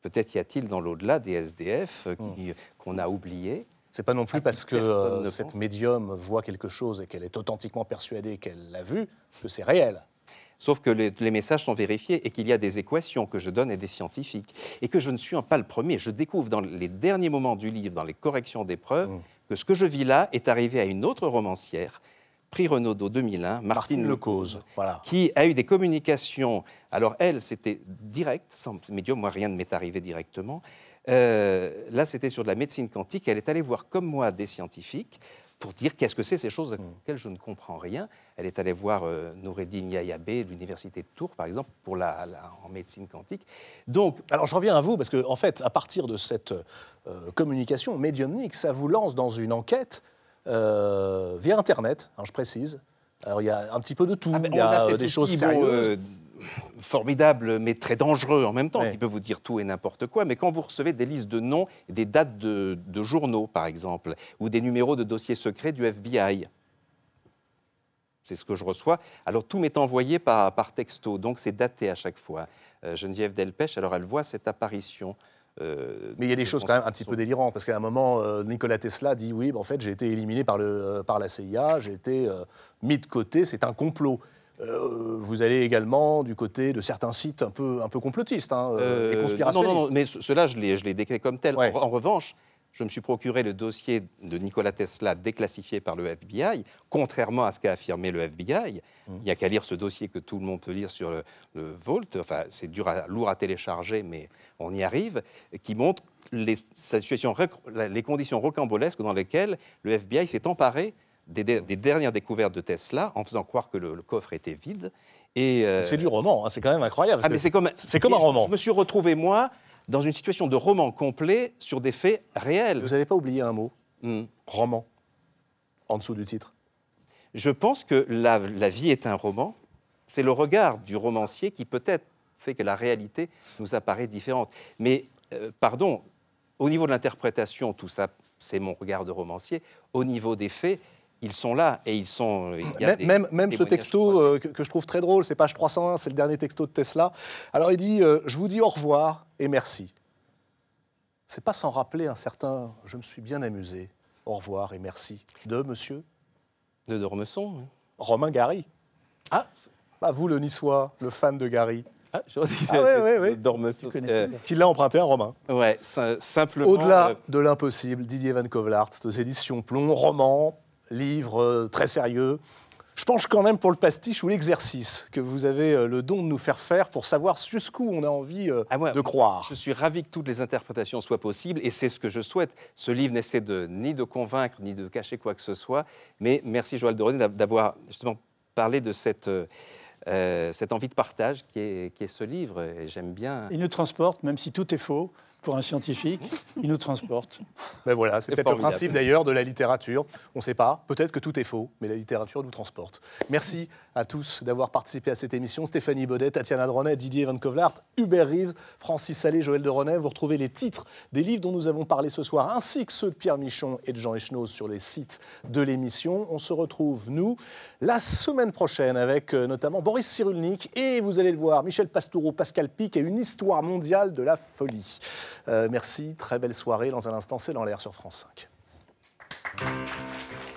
Peut-être y a-t-il dans l'au-delà des SDF euh, hmm. qu'on a oubliés c'est pas non plus ah, parce que euh, cette médium voit quelque chose et qu'elle est authentiquement persuadée qu'elle l'a vu que c'est réel. Sauf que les, messages sont vérifiés et qu'il y a des équations que je donne à des scientifiques et que je ne suis pas le premier. Je découvre dans les derniers moments du livre, dans les corrections d'épreuves, preuves, hmm. que ce que je vis là est arrivé à une autre romancière prix Renaudot 2001, Martine, Martine Lecause, qui a eu des communications. Alors, elle, c'était direct, sans médium, moi, rien ne m'est arrivé directement. Euh, là, c'était sur de la médecine quantique. Elle est allée voir, comme moi, des scientifiques pour dire qu'est-ce que c'est ces choses mm. auxquelles je ne comprends rien. Elle est allée voir euh, Noureddin de l'université de Tours, par exemple, pour la, en médecine quantique. Donc, alors je reviens à vous parce qu'en en fait, à partir de cette euh, communication médiumnique, ça vous lance dans une enquête euh, via Internet, je précise. Alors il y a un petit peu de tout, ah, il y a, euh, des choses sérieuses. sont euh, formidable, mais très dangereux en même temps, Il peut vous dire tout et n'importe quoi. Mais quand vous recevez des listes de noms, des dates de, journaux, par exemple, ou des numéros de dossiers secrets du FBI, c'est ce que je reçois. Alors tout m'est envoyé par, texto, donc c'est daté à chaque fois. Geneviève Delpech, alors elle voit cette apparition euh, mais il y a des choses quand même un petit peu délirantes, parce qu'à un moment, euh, Nikola Tesla dit oui, ben, en fait, j'ai été éliminé par, le, euh, par la CIA, j'ai été euh, mis de côté, c'est un complot. vous allez également du côté de certains sites un peu, un peu complotistes et hein, conspirationnistes. Non, non, non, mais cela, je les décris comme tel. en, revanche, je me suis procuré le dossier de Nikola Tesla déclassifié par le FBI, contrairement à ce qu'a affirmé le FBI. Hum. Il n'y a qu'à lire ce dossier que tout le monde peut lire sur le, Volt, enfin c'est dur lourd à télécharger, mais on y arrive, qui montre les, situation, les conditions rocambolesques dans lesquelles le FBI s'est emparé des, dernières découvertes de Tesla en faisant croire que le, coffre était vide. Et C'est euh, du roman, hein, c'est quand même incroyable. Ah, c'est comme, un roman. je me suis retrouvé, moi, dans une situation de roman complet sur des faits réels. Vous n'avez pas oublié un mot hmm. Roman, en dessous du titre. Je pense que la, vie est un roman. C'est le regard du romancier qui peut-être fait que la réalité nous apparaît différente. Mais, euh, pardon, au niveau de l'interprétation, tout ça, c'est mon regard de romancier. Au niveau des faits, ils sont là et ils sont. Euh, même même ce texto euh, que, je trouve très drôle, c'est page 301, c'est le dernier texto de Tesla. Alors il dit euh, Je vous dis au revoir et merci. C'est pas sans rappeler un certain Je me suis bien amusé, au revoir et merci. De monsieur De Dormesson. Romain Gary. Ah Vous, le niçois, le fan de Gary. Ah, je ah ouais, Qui l'a emprunté à Romain. Ouais, simplement. Au-delà de l'impossible, Didier Van Kovlart, aux éditions Plomb, roman livre euh, très sérieux. Je penche quand même pour le pastiche ou l'exercice que vous avez euh, le don de nous faire faire pour savoir jusqu'où on a envie euh, ah de croire. Je suis ravi que toutes les interprétations soient possibles et c'est ce que je souhaite. Ce livre n'essaie de, ni de convaincre ni de cacher quoi que ce soit. Mais merci Joël Doroné d'avoir justement parlé de cette... cette envie de partage qui est, ce livre, et j'aime bien. Il nous transporte, même si tout est faux pour un scientifique, il nous transporte. Ben voilà, c'est peut-être le principe d'ailleurs de la littérature. On ne sait pas, peut-être que tout est faux, mais la littérature nous transporte. Merci à tous d'avoir participé à cette émission. Stéphanie Baudet, Tatiana Dronet, Didier Van Kovlart, Hubert Rives, Francis Salé, Joël de Vous retrouvez les titres des livres dont nous avons parlé ce soir, ainsi que ceux de Pierre Michon et de Jean Echenoz sur les sites de l'émission. On se retrouve, nous, la semaine prochaine avec euh, notamment Boris Cyrulnik et, vous allez le voir, Michel Pastoureau, Pascal Pic et une histoire mondiale de la folie. Euh, merci, très belle soirée. Dans un instant, c'est dans l'air sur France 5.